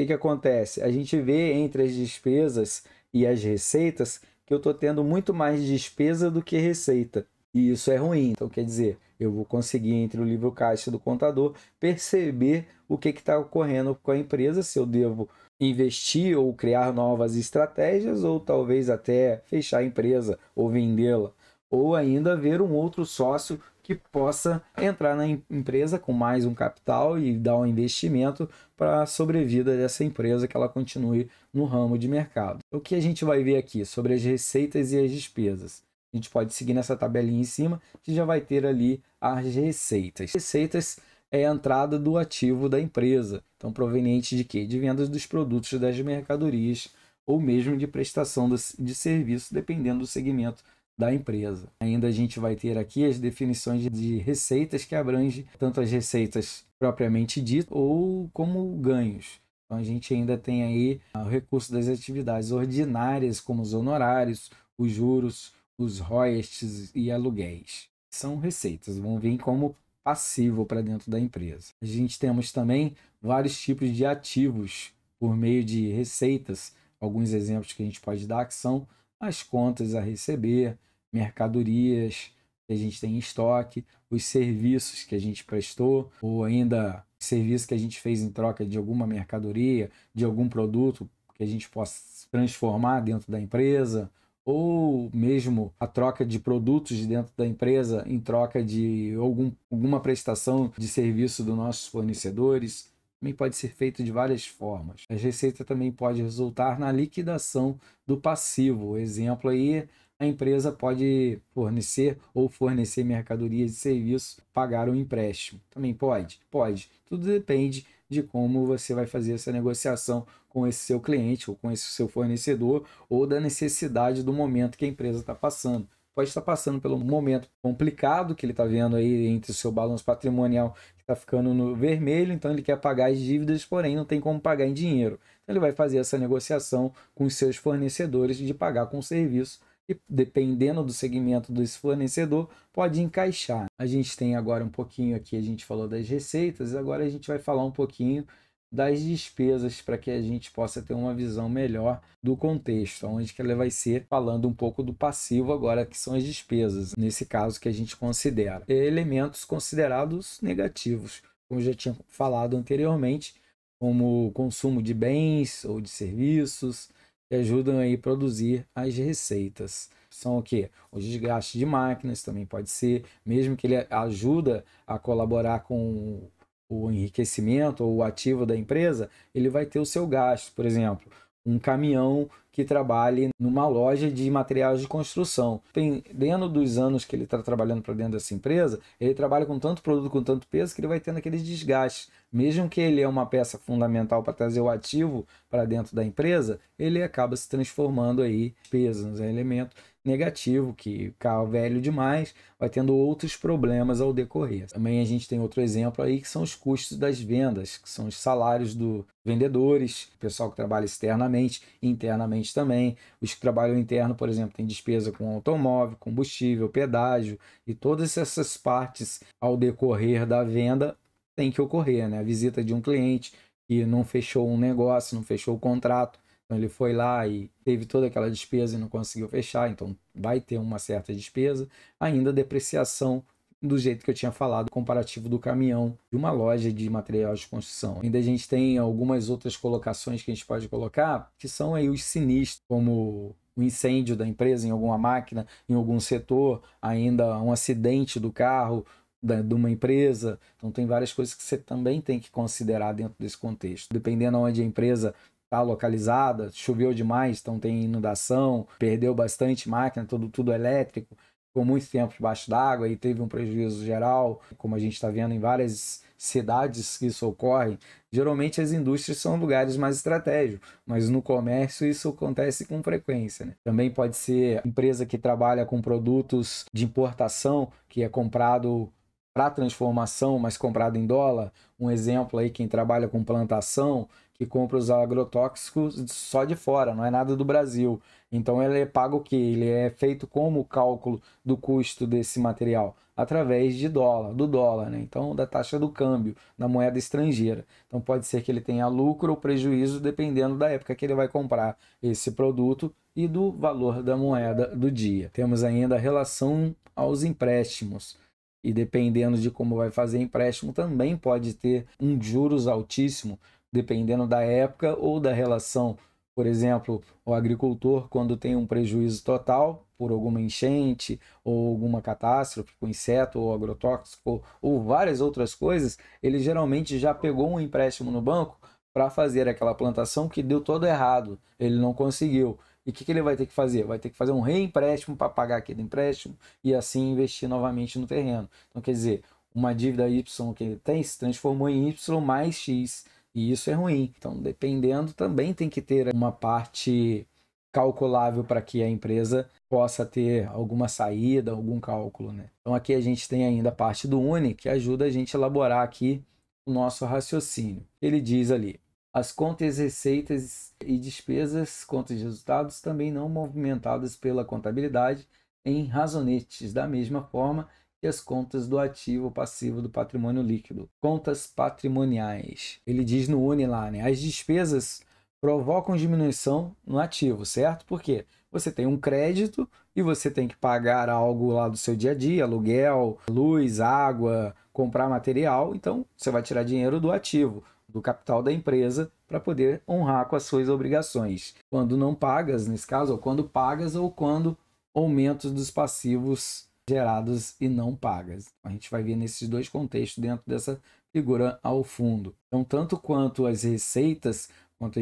que, que acontece? A gente vê entre as despesas e as receitas que eu estou tendo muito mais despesa do que receita. E isso é ruim. Então, quer dizer, eu vou conseguir, entre o livro caixa do contador, perceber o que está ocorrendo com a empresa, se eu devo investir ou criar novas estratégias, ou talvez até fechar a empresa ou vendê-la. Ou ainda ver um outro sócio que possa entrar na empresa com mais um capital e dar um investimento para a sobrevida dessa empresa que ela continue no ramo de mercado. O que a gente vai ver aqui sobre as receitas e as despesas? A gente pode seguir nessa tabelinha em cima, que já vai ter ali as receitas. Receitas é a entrada do ativo da empresa. Então, proveniente de quê? De vendas dos produtos das mercadorias ou mesmo de prestação de serviço, dependendo do segmento da empresa. Ainda a gente vai ter aqui as definições de receitas que abrange tanto as receitas propriamente ditas ou como ganhos. Então a gente ainda tem aí ah, o recurso das atividades ordinárias, como os honorários, os juros, os royalties e aluguéis. São receitas, vão vir como passivo para dentro da empresa. A gente temos também vários tipos de ativos por meio de receitas. Alguns exemplos que a gente pode dar que são as contas a receber, mercadorias que a gente tem em estoque, os serviços que a gente prestou, ou ainda serviço que a gente fez em troca de alguma mercadoria, de algum produto que a gente possa transformar dentro da empresa, ou mesmo a troca de produtos de dentro da empresa em troca de algum, alguma prestação de serviço dos nossos fornecedores, também pode ser feito de várias formas. A receita também pode resultar na liquidação do passivo. Exemplo aí, a empresa pode fornecer ou fornecer mercadorias e serviços, pagar um empréstimo. Também pode? Pode. Tudo depende de como você vai fazer essa negociação com esse seu cliente ou com esse seu fornecedor ou da necessidade do momento que a empresa está passando. Pode estar passando pelo momento complicado que ele está vendo aí entre o seu balanço patrimonial que está ficando no vermelho, então ele quer pagar as dívidas, porém não tem como pagar em dinheiro. Então ele vai fazer essa negociação com os seus fornecedores de pagar com serviço e dependendo do segmento desse fornecedor, pode encaixar. A gente tem agora um pouquinho aqui, a gente falou das receitas, agora a gente vai falar um pouquinho das despesas para que a gente possa ter uma visão melhor do contexto, onde que ela vai ser falando um pouco do passivo agora, que são as despesas, nesse caso que a gente considera. É, elementos considerados negativos, como já tinha falado anteriormente, como o consumo de bens ou de serviços, que ajudam aí a produzir as receitas. São o que? O desgaste de máquinas também pode ser, mesmo que ele ajuda a colaborar com o enriquecimento ou o ativo da empresa, ele vai ter o seu gasto, por exemplo, um caminhão que trabalhe numa loja de materiais de construção. Dependendo dos anos que ele está trabalhando para dentro dessa empresa, ele trabalha com tanto produto, com tanto peso, que ele vai tendo aqueles desgastes. Mesmo que ele é uma peça fundamental para trazer o ativo para dentro da empresa, ele acaba se transformando aí pesos, é um elemento negativo que carro velho demais vai tendo outros problemas ao decorrer. Também a gente tem outro exemplo aí que são os custos das vendas, que são os salários dos vendedores, pessoal que trabalha externamente, internamente também. Os que trabalham interno, por exemplo, tem despesa com automóvel, combustível, pedágio e todas essas partes ao decorrer da venda tem que ocorrer, né? A visita de um cliente que não fechou um negócio, não fechou o contrato, então ele foi lá e teve toda aquela despesa e não conseguiu fechar, então vai ter uma certa despesa. Ainda depreciação do jeito que eu tinha falado, comparativo do caminhão de uma loja de materiais de construção. Ainda a gente tem algumas outras colocações que a gente pode colocar, que são aí os sinistros, como o incêndio da empresa em alguma máquina, em algum setor, ainda um acidente do carro, da, de uma empresa. Então tem várias coisas que você também tem que considerar dentro desse contexto. Dependendo onde a empresa está localizada, choveu demais, então tem inundação, perdeu bastante máquina, tudo, tudo elétrico, ficou muito tempo debaixo d'água e teve um prejuízo geral, como a gente está vendo em várias cidades que isso ocorre. Geralmente as indústrias são lugares mais estratégicos, mas no comércio isso acontece com frequência. Né? Também pode ser empresa que trabalha com produtos de importação, que é comprado para transformação, mas comprado em dólar. Um exemplo aí, quem trabalha com plantação, que compra os agrotóxicos só de fora, não é nada do Brasil. Então ele é pago o quê? Ele é feito como o cálculo do custo desse material? Através de dólar, do dólar, né? Então da taxa do câmbio, da moeda estrangeira. Então pode ser que ele tenha lucro ou prejuízo dependendo da época que ele vai comprar esse produto e do valor da moeda do dia. Temos ainda a relação aos empréstimos e dependendo de como vai fazer empréstimo, também pode ter um juros altíssimo, dependendo da época ou da relação. Por exemplo, o agricultor, quando tem um prejuízo total por alguma enchente ou alguma catástrofe com inseto ou agrotóxico ou várias outras coisas, ele geralmente já pegou um empréstimo no banco para fazer aquela plantação que deu todo errado, ele não conseguiu. E o que, que, ele vai ter que fazer? Vai ter que fazer um reempréstimo para pagar aquele empréstimo e assim investir novamente no terreno. Então, quer dizer, uma dívida Y que ele tem se transformou em Y mais X. E isso é ruim. Então, dependendo, também tem que ter uma parte calculável para que a empresa possa ter alguma saída, algum cálculo, né? Então aqui a gente tem ainda a parte do UNI que ajuda a gente a elaborar aqui o nosso raciocínio. Ele diz ali: as contas receitas e despesas, contas de resultados, também não movimentadas pela contabilidade em razonetes, da mesma forma que as contas do ativo ou passivo do patrimônio líquido. Contas patrimoniais. Ele diz no UNI lá, né? As despesas provocam diminuição no ativo, certo? Porque você tem um crédito e você tem que pagar algo lá do seu dia a dia, aluguel, luz, água, comprar material, então você vai tirar dinheiro do ativo do capital da empresa para poder honrar com as suas obrigações. Quando não pagas, nesse caso, ou quando pagas, ou quando aumentos dos passivos gerados e não pagas. A gente vai ver nesses dois contextos dentro dessa figura ao fundo. Então, tanto quanto as receitas quanto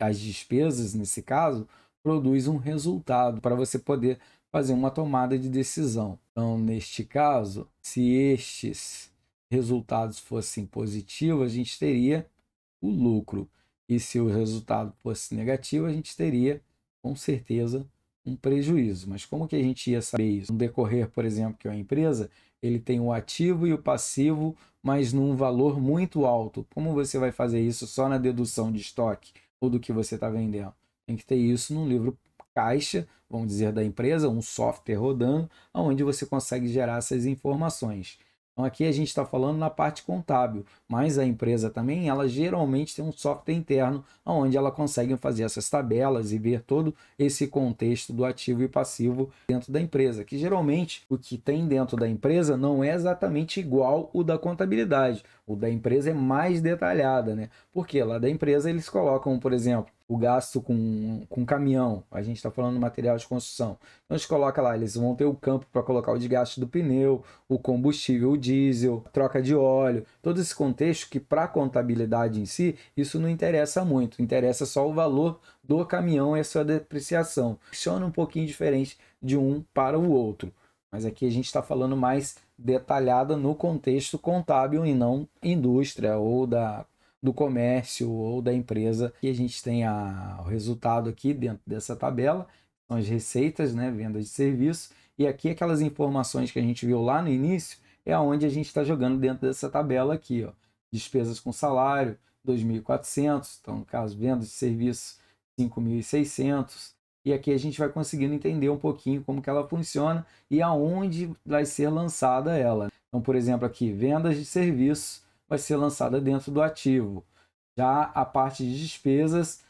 as despesas, nesse caso, produz um resultado para você poder fazer uma tomada de decisão. Então, neste caso, se estes resultados fossem positivos, a gente teria o lucro. E se o resultado fosse negativo, a gente teria, com certeza, um prejuízo. Mas como que a gente ia saber isso? No decorrer, por exemplo, que uma empresa ele tem o ativo e o passivo, mas num valor muito alto. Como você vai fazer isso só na dedução de estoque ou do que você está vendendo? Tem que ter isso num livro caixa, vamos dizer, da empresa, um software rodando, onde você consegue gerar essas informações. Então aqui a gente está falando na parte contábil, mas a empresa também, ela geralmente tem um software interno onde ela consegue fazer essas tabelas e ver todo esse contexto do ativo e passivo dentro da empresa, que geralmente o que tem dentro da empresa não é exatamente igual o da contabilidade. O da empresa é mais detalhada, né? Porque lá da empresa eles colocam, por exemplo, o gasto com, com caminhão, a gente está falando material de construção. Então a gente coloca lá, eles vão ter o campo para colocar o desgaste do pneu, o combustível, o diesel, troca de óleo, todo esse contexto que para a contabilidade em si, isso não interessa muito, interessa só o valor do caminhão e a sua depreciação. Funciona um pouquinho diferente de um para o outro. Mas aqui a gente está falando mais detalhada no contexto contábil e não indústria ou da do comércio ou da empresa. E a gente tem a, o resultado aqui dentro dessa tabela, são as receitas, né, vendas de serviço. E aqui aquelas informações que a gente viu lá no início é onde a gente está jogando dentro dessa tabela aqui, ó. Despesas com salário, 2.400, então no caso vendas de serviço, 5.600. E aqui a gente vai conseguindo entender um pouquinho como que ela funciona e aonde vai ser lançada ela. Então, por exemplo, aqui, vendas de serviço, vai ser lançada dentro do ativo. Já a parte de despesas,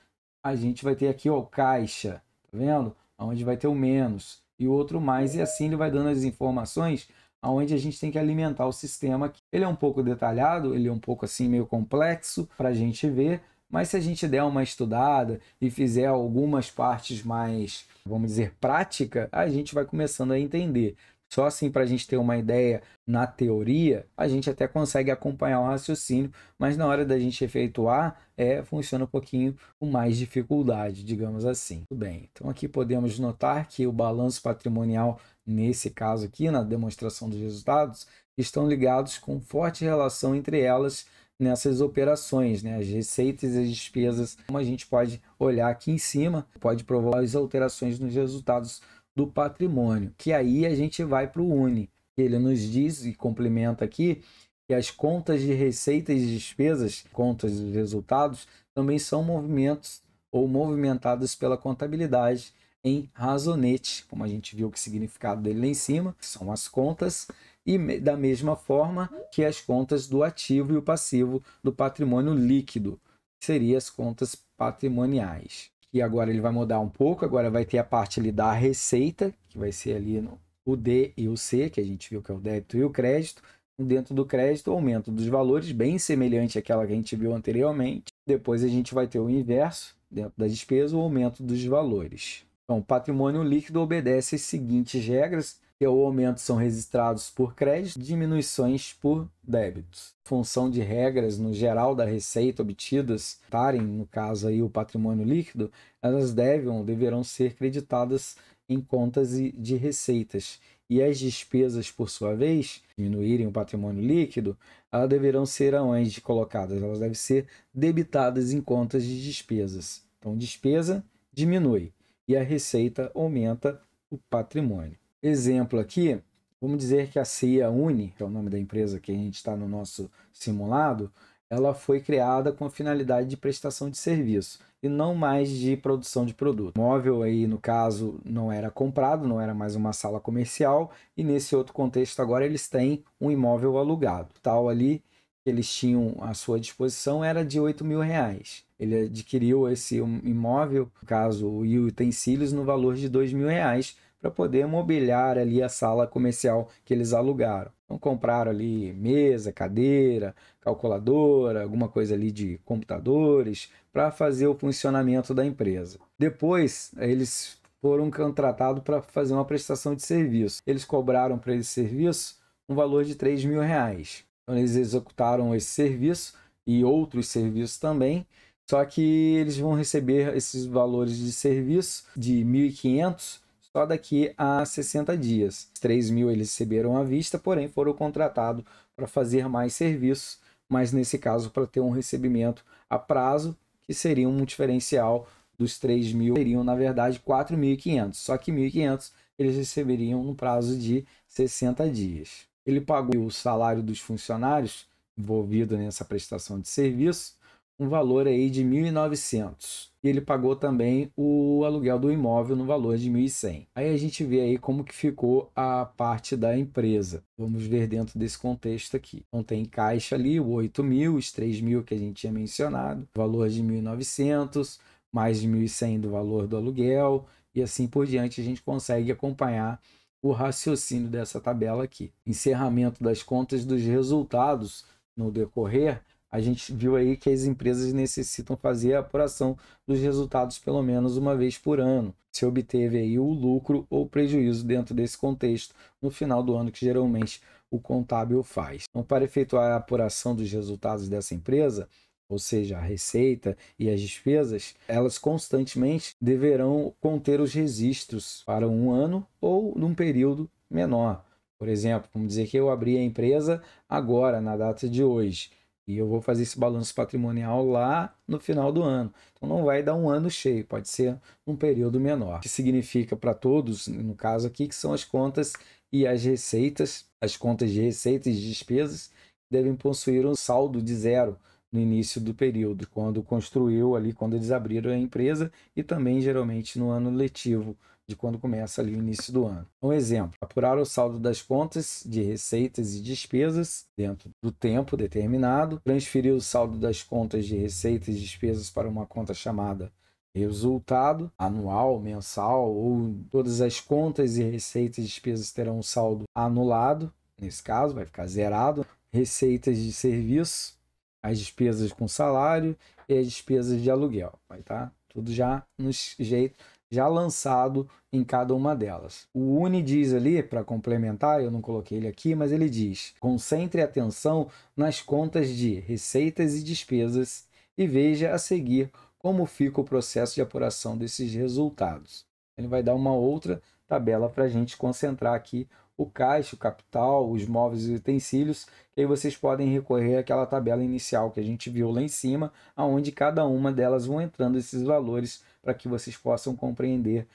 a gente vai ter aqui o caixa, tá vendo? Onde vai ter o menos e o outro mais, e assim ele vai dando as informações onde a gente tem que alimentar o sistema. Ele é um pouco detalhado, ele é um pouco assim meio complexo para a gente ver, mas se a gente der uma estudada e fizer algumas partes mais, vamos dizer, prática, a gente vai começando a entender. Só assim para a gente ter uma ideia na teoria, a gente até consegue acompanhar o raciocínio, mas na hora da gente efetuar, é, funciona um pouquinho com mais dificuldade, digamos assim. Tudo bem, então aqui podemos notar que o balanço patrimonial, nesse caso aqui, na demonstração dos resultados, estão ligados com forte relação entre elas nessas operações, né? as receitas e as despesas, como a gente pode olhar aqui em cima, pode provocar as alterações nos resultados do patrimônio, que aí a gente vai para o UNE. Ele nos diz e complementa aqui que as contas de receitas e despesas, contas de resultados, também são movimentos ou movimentadas pela contabilidade em razonete, como a gente viu que significado dele lá em cima, são as contas, e da mesma forma que as contas do ativo e o passivo do patrimônio líquido, que seriam as contas patrimoniais que agora ele vai mudar um pouco, agora vai ter a parte ali da receita, que vai ser ali no, o D e o C, que a gente viu que é o débito e o crédito. Então, dentro do crédito, o aumento dos valores, bem semelhante àquela que a gente viu anteriormente. Depois a gente vai ter o inverso, dentro da despesa, o aumento dos valores. Então, patrimônio líquido obedece às seguintes regras que o aumento são registrados por crédito, diminuições por débitos. Função de regras no geral da receita obtidas, tarem, no caso aí o patrimônio líquido, elas devem deverão ser creditadas em contas de receitas. E as despesas, por sua vez, diminuírem o patrimônio líquido, elas deverão ser aonde colocadas? Elas devem ser debitadas em contas de despesas. Então, despesa diminui e a receita aumenta o patrimônio exemplo aqui, vamos dizer que a CIA Uni, que é o nome da empresa que a gente está no nosso simulado, ela foi criada com a finalidade de prestação de serviço e não mais de produção de produto. O móvel aí, no caso, não era comprado, não era mais uma sala comercial, e nesse outro contexto agora eles têm um imóvel alugado. Tal ali que eles tinham à sua disposição era de 8 mil reais. Ele adquiriu esse imóvel, no caso, e utensílios no valor de 2 mil reais, para poder mobiliar ali a sala comercial que eles alugaram. Então compraram ali mesa, cadeira, calculadora, alguma coisa ali de computadores para fazer o funcionamento da empresa. Depois eles foram contratados para fazer uma prestação de serviço. Eles cobraram para esse serviço um valor de 3 mil reais. Então eles executaram esse serviço e outros serviços também, só que eles vão receber esses valores de serviço de 1.500 só daqui a 60 dias. 3 mil eles receberam à vista, porém foram contratados para fazer mais serviços, mas nesse caso para ter um recebimento a prazo, que seria um diferencial dos 3 mil, seriam na verdade 4.500, só que 1.500 eles receberiam no prazo de 60 dias. Ele pagou o salário dos funcionários envolvido nessa prestação de serviço, um valor aí de 1.900. E ele pagou também o aluguel do imóvel no valor de 1.100. Aí a gente vê aí como que ficou a parte da empresa. Vamos ver dentro desse contexto aqui. Então tem caixa ali, o 8.000, os 3.000 que a gente tinha mencionado, valor de 1.900, mais de 1.100 do valor do aluguel e assim por diante a gente consegue acompanhar o raciocínio dessa tabela aqui. Encerramento das contas dos resultados no decorrer a gente viu aí que as empresas necessitam fazer a apuração dos resultados pelo menos uma vez por ano, se obteve aí o lucro ou prejuízo dentro desse contexto no final do ano que geralmente o contábil faz. Então, para efetuar a apuração dos resultados dessa empresa, ou seja, a receita e as despesas, elas constantemente deverão conter os registros para um ano ou num período menor. Por exemplo, vamos dizer que eu abri a empresa agora, na data de hoje. E eu vou fazer esse balanço patrimonial lá no final do ano. Então não vai dar um ano cheio, pode ser um período menor. O que significa para todos, no caso aqui, que são as contas e as receitas, as contas de receitas e despesas devem possuir um saldo de zero no início do período, quando construiu ali, quando eles abriram a empresa e também geralmente no ano letivo, de quando começa ali o início do ano. Um exemplo, apurar o saldo das contas de receitas e despesas dentro do tempo determinado, transferir o saldo das contas de receitas e despesas para uma conta chamada resultado anual, mensal ou todas as contas e receitas e despesas terão um saldo anulado, nesse caso vai ficar zerado, receitas de serviço, as despesas com salário e as despesas de aluguel, vai tá tudo já no jeito já lançado em cada uma delas. O Uni diz ali, para complementar, eu não coloquei ele aqui, mas ele diz: concentre atenção nas contas de receitas e despesas e veja a seguir como fica o processo de apuração desses resultados. Ele vai dar uma outra tabela para a gente concentrar aqui o caixa, o capital, os móveis e utensílios, e aí vocês podem recorrer àquela tabela inicial que a gente viu lá em cima, aonde cada uma delas vão entrando esses valores para que vocês possam compreender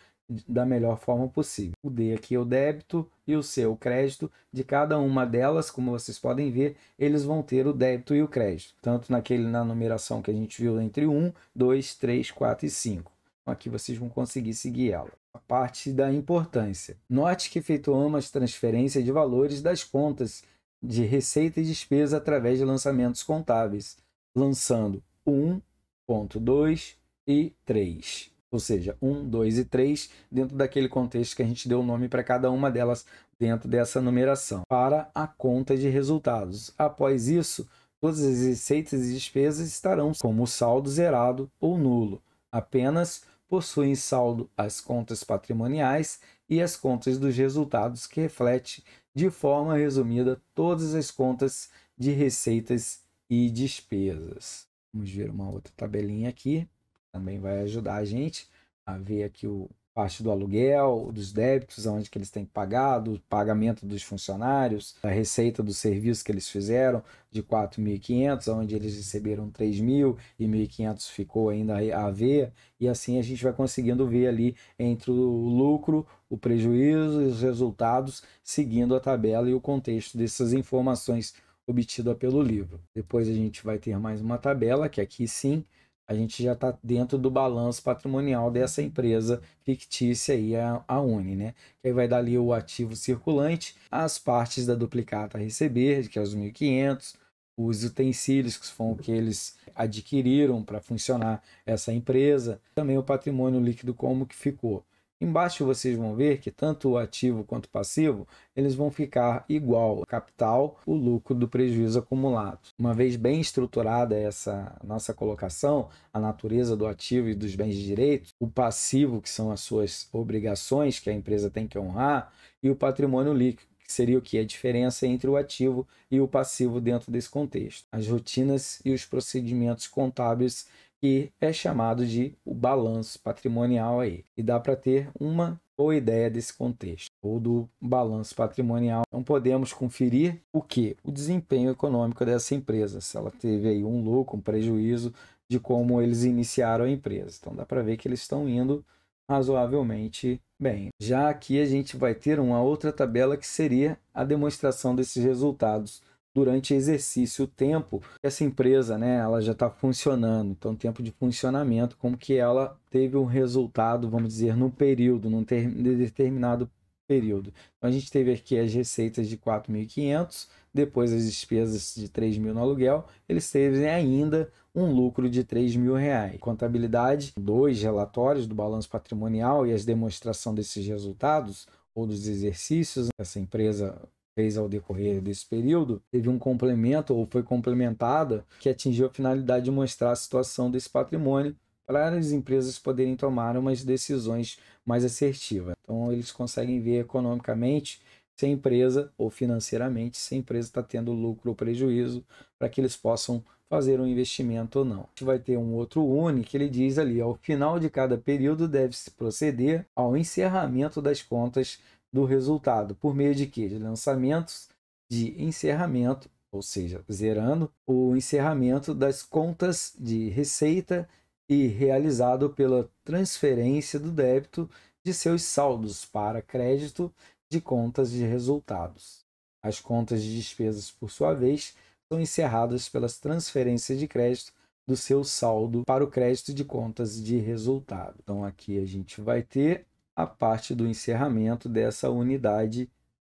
da melhor forma possível. O D aqui é o débito e o C é o crédito. De cada uma delas, como vocês podem ver, eles vão ter o débito e o crédito, tanto naquele na numeração que a gente viu entre 1, 2, 3, 4 e 5. Então, aqui vocês vão conseguir seguir ela. A parte da importância. Note que efetuamos transferência de valores das contas de receita e despesa através de lançamentos contábeis, lançando 1.2, e 3. Ou seja, 1, 2 e 3, dentro daquele contexto que a gente deu o nome para cada uma delas dentro dessa numeração, para a conta de resultados. Após isso, todas as receitas e despesas estarão como saldo zerado ou nulo. Apenas possuem saldo as contas patrimoniais e as contas dos resultados, que reflete de forma resumida todas as contas de receitas e despesas. Vamos ver uma outra tabelinha aqui também vai ajudar a gente a ver aqui o parte do aluguel, dos débitos, onde que eles têm que pagar, do pagamento dos funcionários, da receita do serviço que eles fizeram, de 4.500, onde eles receberam 3.000 e 1.500 ficou ainda a ver, e assim a gente vai conseguindo ver ali entre o lucro, o prejuízo e os resultados, seguindo a tabela e o contexto dessas informações obtidas pelo livro. Depois a gente vai ter mais uma tabela, que aqui sim a gente já está dentro do balanço patrimonial dessa empresa fictícia aí, a, a Uni, né? Que aí vai dar ali o ativo circulante, as partes da duplicata a receber, que é os 1.500, os utensílios que foram que eles adquiriram para funcionar essa empresa, também o patrimônio líquido como que ficou. Embaixo vocês vão ver que tanto o ativo quanto o passivo, eles vão ficar igual, capital, o lucro do prejuízo acumulado. Uma vez bem estruturada essa nossa colocação, a natureza do ativo e dos bens de direito, o passivo, que são as suas obrigações que a empresa tem que honrar, e o patrimônio líquido, que seria o que? É a diferença entre o ativo e o passivo dentro desse contexto. As rotinas e os procedimentos contábeis que é chamado de o balanço patrimonial aí. E dá para ter uma boa ideia desse contexto, ou do balanço patrimonial. Então podemos conferir o que? O desempenho econômico dessa empresa, se ela teve aí um lucro, um prejuízo de como eles iniciaram a empresa. Então dá para ver que eles estão indo razoavelmente bem. Já aqui a gente vai ter uma outra tabela que seria a demonstração desses resultados durante exercício, o tempo que essa empresa, né, ela já está funcionando, então tempo de funcionamento, como que ela teve um resultado, vamos dizer, no período, num ter, determinado período. Então a gente teve aqui as receitas de 4.500, depois as despesas de 3.000 no aluguel, eles teve ainda um lucro de 3 mil reais. Contabilidade, dois relatórios do balanço patrimonial e as demonstração desses resultados ou dos exercícios. Essa empresa fez ao decorrer desse período, teve um complemento ou foi complementada que atingiu a finalidade de mostrar a situação desse patrimônio para as empresas poderem tomar umas decisões mais assertivas. Então eles conseguem ver economicamente se a empresa ou financeiramente se a empresa está tendo lucro ou prejuízo para que eles possam fazer um investimento ou não. A gente vai ter um outro UNI que ele diz ali, ao final de cada período deve-se proceder ao encerramento das contas do resultado, por meio de que De lançamentos de encerramento, ou seja, zerando o encerramento das contas de receita e realizado pela transferência do débito de seus saldos para crédito de contas de resultados. As contas de despesas, por sua vez, são encerradas pelas transferências de crédito do seu saldo para o crédito de contas de resultado. Então aqui a gente vai ter a parte do encerramento dessa unidade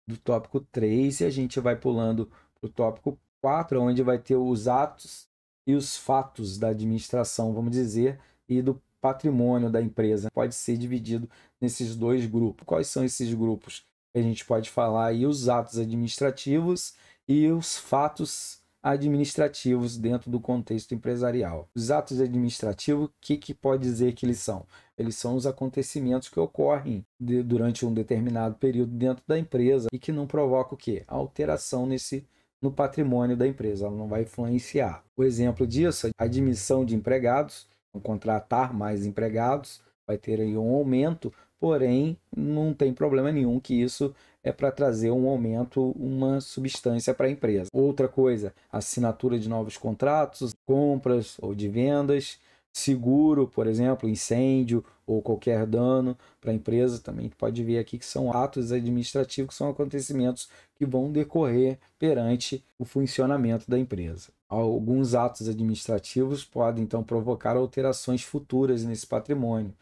do tópico 3 e a gente vai pulando para o tópico 4, onde vai ter os atos e os fatos da administração, vamos dizer, e do patrimônio da empresa. Pode ser dividido nesses dois grupos. Quais são esses grupos? A gente pode falar aí os atos administrativos e os fatos administrativos dentro do contexto empresarial. Os atos administrativos, o que, que pode dizer que eles são? Eles são os acontecimentos que ocorrem de, durante um determinado período dentro da empresa e que não provocam o quê? A alteração nesse no patrimônio da empresa, ela não vai influenciar. O exemplo disso a admissão de empregados, contratar mais empregados, vai ter aí um aumento, porém não tem problema nenhum que isso é para trazer um aumento, uma substância para a empresa. Outra coisa, assinatura de novos contratos, compras ou de vendas, seguro, por exemplo, incêndio ou qualquer dano para a empresa, também pode ver aqui que são atos administrativos, que são acontecimentos que vão decorrer perante o funcionamento da empresa. Alguns atos administrativos podem então provocar alterações futuras nesse patrimônio,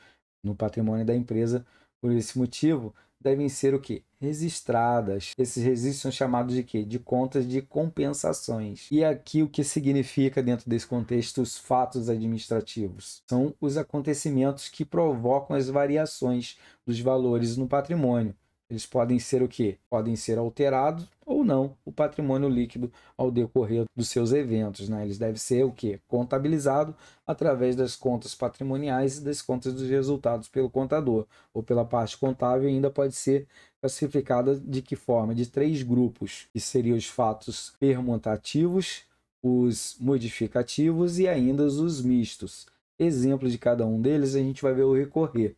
no patrimônio da empresa. Por esse motivo, devem ser o que? Registradas. Esses registros são chamados de quê? De contas de compensações. E aqui o que significa dentro desse contexto os fatos administrativos? São os acontecimentos que provocam as variações dos valores no patrimônio. Eles podem ser o quê? Podem ser alterados ou não o patrimônio líquido ao decorrer dos seus eventos. Né? Eles devem ser o quê? Contabilizado através das contas patrimoniais e das contas dos resultados pelo contador ou pela parte contábil ainda pode ser classificada de que forma? De três grupos, que seriam os fatos permutativos, os modificativos e ainda os mistos. Exemplo de cada um deles a gente vai ver o recorrer.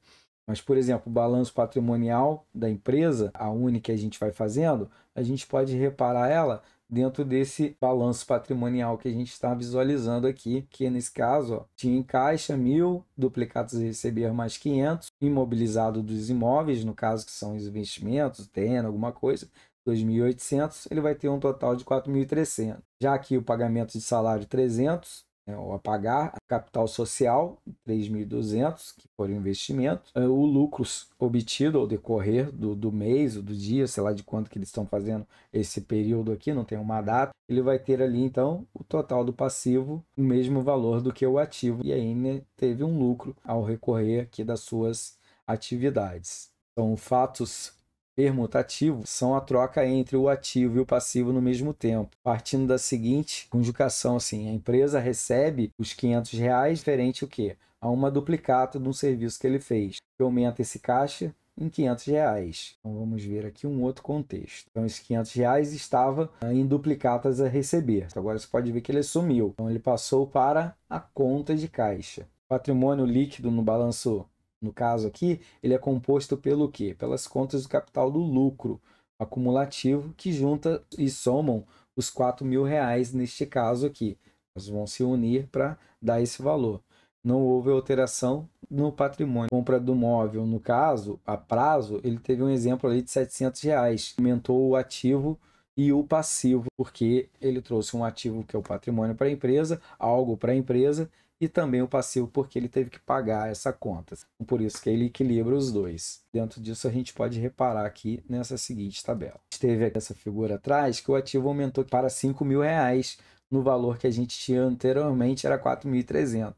Mas, por exemplo, o balanço patrimonial da empresa, a UNI que a gente vai fazendo, a gente pode reparar ela dentro desse balanço patrimonial que a gente está visualizando aqui, que nesse caso ó, tinha em caixa mil, duplicados e receber mais 500, imobilizado dos imóveis, no caso que são os investimentos, terreno, alguma coisa, 2.800, ele vai ter um total de 4.300. Já aqui o pagamento de salário 300, né, o pagar a capital social, 3.200, que o investimento, é, o lucro obtido ao decorrer do, do mês ou do dia, sei lá de quanto que eles estão fazendo esse período aqui, não tem uma data, ele vai ter ali então o total do passivo, o mesmo valor do que o ativo, e ainda né, teve um lucro ao recorrer aqui das suas atividades. São fatos permutativo são a troca entre o ativo e o passivo no mesmo tempo, partindo da seguinte conjugação assim: a empresa recebe os 500 reais diferente o que a uma duplicata de um serviço que ele fez, que aumenta esse caixa em 500 reais. Então vamos ver aqui um outro contexto. Então esses 500 reais estava ah, em duplicatas a receber. Agora você pode ver que ele sumiu. Então ele passou para a conta de caixa. Patrimônio líquido no balanço no caso aqui, ele é composto pelo quê? Pelas contas do capital do lucro acumulativo que junta e somam os quatro mil reais neste caso aqui. Elas vão se unir para dar esse valor. Não houve alteração no patrimônio. Compra do móvel, no caso, a prazo, ele teve um exemplo ali de 700 reais. Aumentou o ativo e o passivo, porque ele trouxe um ativo que é o patrimônio para a empresa, algo para a empresa, e também o passivo porque ele teve que pagar essa conta. Então, por isso que ele equilibra os dois. Dentro disso a gente pode reparar aqui nessa seguinte tabela. A gente teve essa figura atrás que o ativo aumentou para 5 mil reais no valor que a gente tinha anteriormente era 4.300.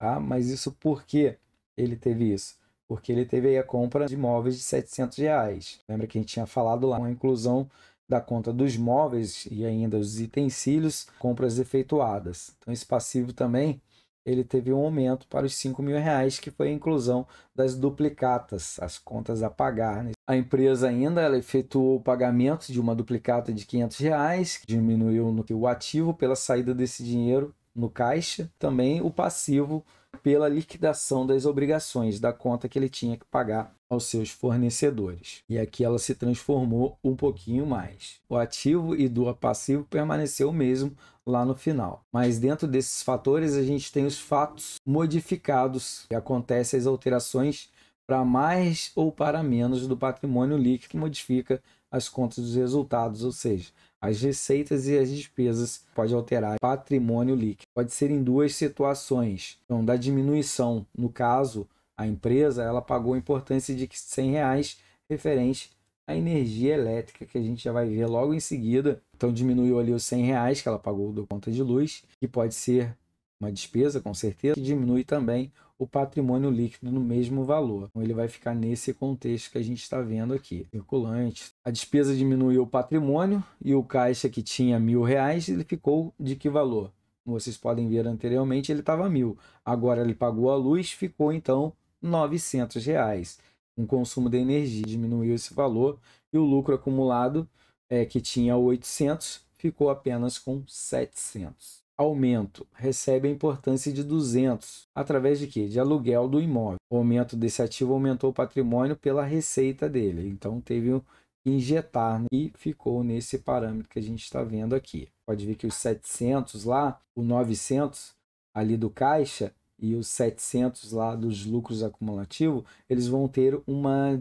Tá? Mas isso por que ele teve isso? Porque ele teve a compra de imóveis de 700 reais. Lembra que a gente tinha falado lá, uma inclusão da conta dos móveis e ainda os utensílios, compras efetuadas. Então esse passivo também ele teve um aumento para os 5 mil reais, que foi a inclusão das duplicatas, as contas a pagar. Né? A empresa ainda efetuou o pagamento de uma duplicata de 500 reais, que diminuiu no, o ativo pela saída desse dinheiro no caixa, também o passivo pela liquidação das obrigações da conta que ele tinha que pagar aos seus fornecedores. E aqui ela se transformou um pouquinho mais. O ativo e do passivo permaneceu o mesmo lá no final. Mas dentro desses fatores a gente tem os fatos modificados que acontecem as alterações para mais ou para menos do patrimônio líquido que modifica as contas dos resultados, ou seja, as receitas e as despesas pode alterar patrimônio líquido. Pode ser em duas situações, então da diminuição, no caso a empresa ela pagou a importância de 100 reais referente à energia elétrica, que a gente já vai ver logo em seguida. Então diminuiu ali os 100 reais que ela pagou do conta de luz, que pode ser uma despesa, com certeza, que diminui também o patrimônio líquido no mesmo valor. Então, ele vai ficar nesse contexto que a gente está vendo aqui. Circulante. A despesa diminuiu o patrimônio e o caixa que tinha mil reais, ele ficou de que valor? Como vocês podem ver anteriormente, ele estava mil. Agora ele pagou a luz, ficou então 900 reais. O consumo de energia diminuiu esse valor e o lucro acumulado, é, que tinha 800, ficou apenas com 700. Aumento recebe a importância de 200 através de quê? De aluguel do imóvel. O aumento desse ativo aumentou o patrimônio pela receita dele, então teve um injetar né? e ficou nesse parâmetro que a gente está vendo aqui. Pode ver que os 700 lá, o 900 ali do caixa, e os 700 lá dos lucros acumulativos, eles vão ter uma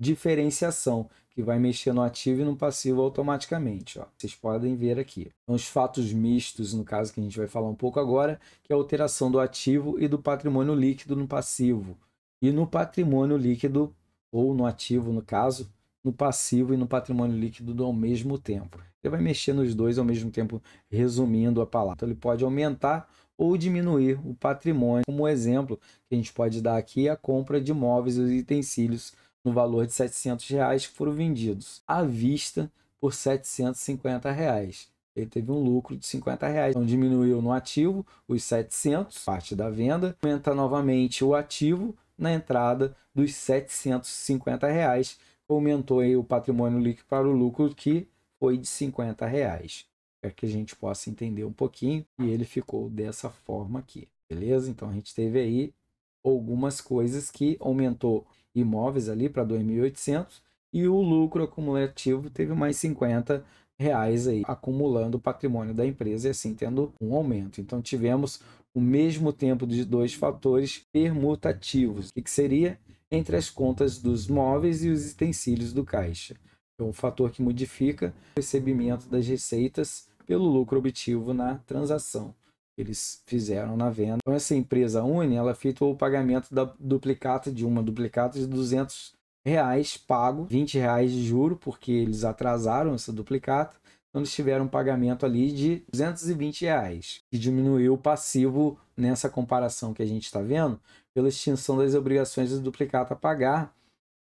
diferenciação que vai mexer no ativo e no passivo automaticamente. Ó. Vocês podem ver aqui. Então, os fatos mistos, no caso que a gente vai falar um pouco agora, que é a alteração do ativo e do patrimônio líquido no passivo. E no patrimônio líquido, ou no ativo no caso, no passivo e no patrimônio líquido ao mesmo tempo. Ele vai mexer nos dois ao mesmo tempo, resumindo a palavra. Então, ele pode aumentar ou diminuir o patrimônio. Como exemplo que a gente pode dar aqui é a compra de móveis e utensílios no valor de 700 reais que foram vendidos à vista por 750 reais. Ele teve um lucro de 50 reais. Então diminuiu no ativo os 700, parte da venda, aumenta novamente o ativo na entrada dos 750 reais, aumentou aí o patrimônio líquido para o lucro que foi de 50 reais para é que a gente possa entender um pouquinho. E ele ficou dessa forma aqui, beleza? Então a gente teve aí algumas coisas que aumentou imóveis ali para 2.800 e o lucro acumulativo teve mais 50 reais aí acumulando o patrimônio da empresa e assim tendo um aumento. Então tivemos o mesmo tempo de dois fatores permutativos, que seria entre as contas dos móveis e os utensílios do caixa. É um fator que modifica o recebimento das receitas pelo lucro obtido na transação que eles fizeram na venda. Então, essa empresa Uni, ela efetuou o pagamento da duplicata de uma duplicata de 200 reais pago, 20 reais de juro, porque eles atrasaram essa duplicata. Então, eles tiveram um pagamento ali de 220 reais, que diminuiu o passivo nessa comparação que a gente está vendo, pela extinção das obrigações de duplicata a pagar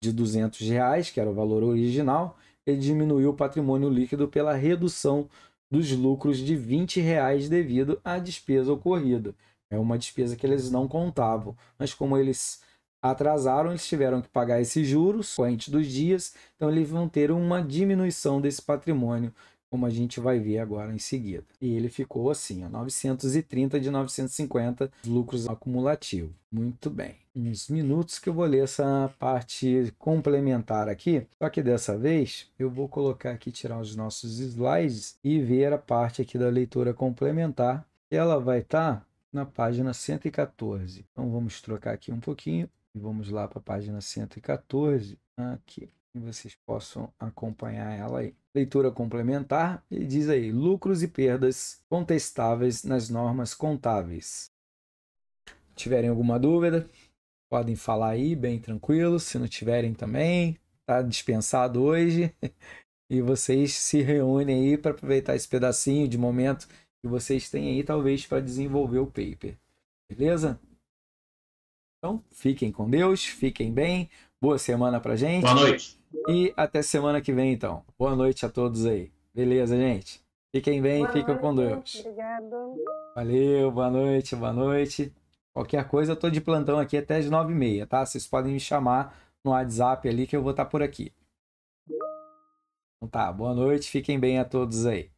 de 200 reais, que era o valor original, ele diminuiu o patrimônio líquido pela redução dos lucros de 20 reais devido à despesa ocorrida. É uma despesa que eles não contavam, mas como eles atrasaram, eles tiveram que pagar esses juros corrente dos dias, então eles vão ter uma diminuição desse patrimônio como a gente vai ver agora em seguida. E ele ficou assim, ó, 930 de 950 lucros acumulativos. Muito bem. Uns minutos que eu vou ler essa parte complementar aqui, só que dessa vez eu vou colocar aqui, tirar os nossos slides e ver a parte aqui da leitura complementar. Ela vai estar tá na página 114. Então vamos trocar aqui um pouquinho e vamos lá para a página 114 aqui, e vocês possam acompanhar ela aí leitura complementar, ele diz aí: lucros e perdas contestáveis nas normas contábeis. Tiverem alguma dúvida, podem falar aí bem tranquilo. Se não tiverem também, tá dispensado hoje. E vocês se reúnem aí para aproveitar esse pedacinho de momento que vocês têm aí, talvez, para desenvolver o paper. Beleza? Então, fiquem com Deus, fiquem bem. Boa semana para gente. Boa noite. E até semana que vem, então. Boa noite a todos aí. Beleza, gente? Fiquem bem, e fiquem com Deus. Obrigado. Valeu, boa noite, boa noite. Qualquer coisa, eu tô de plantão aqui até as nove e meia, tá? Vocês podem me chamar no WhatsApp ali que eu vou estar tá por aqui. Então tá, boa noite, fiquem bem a todos aí.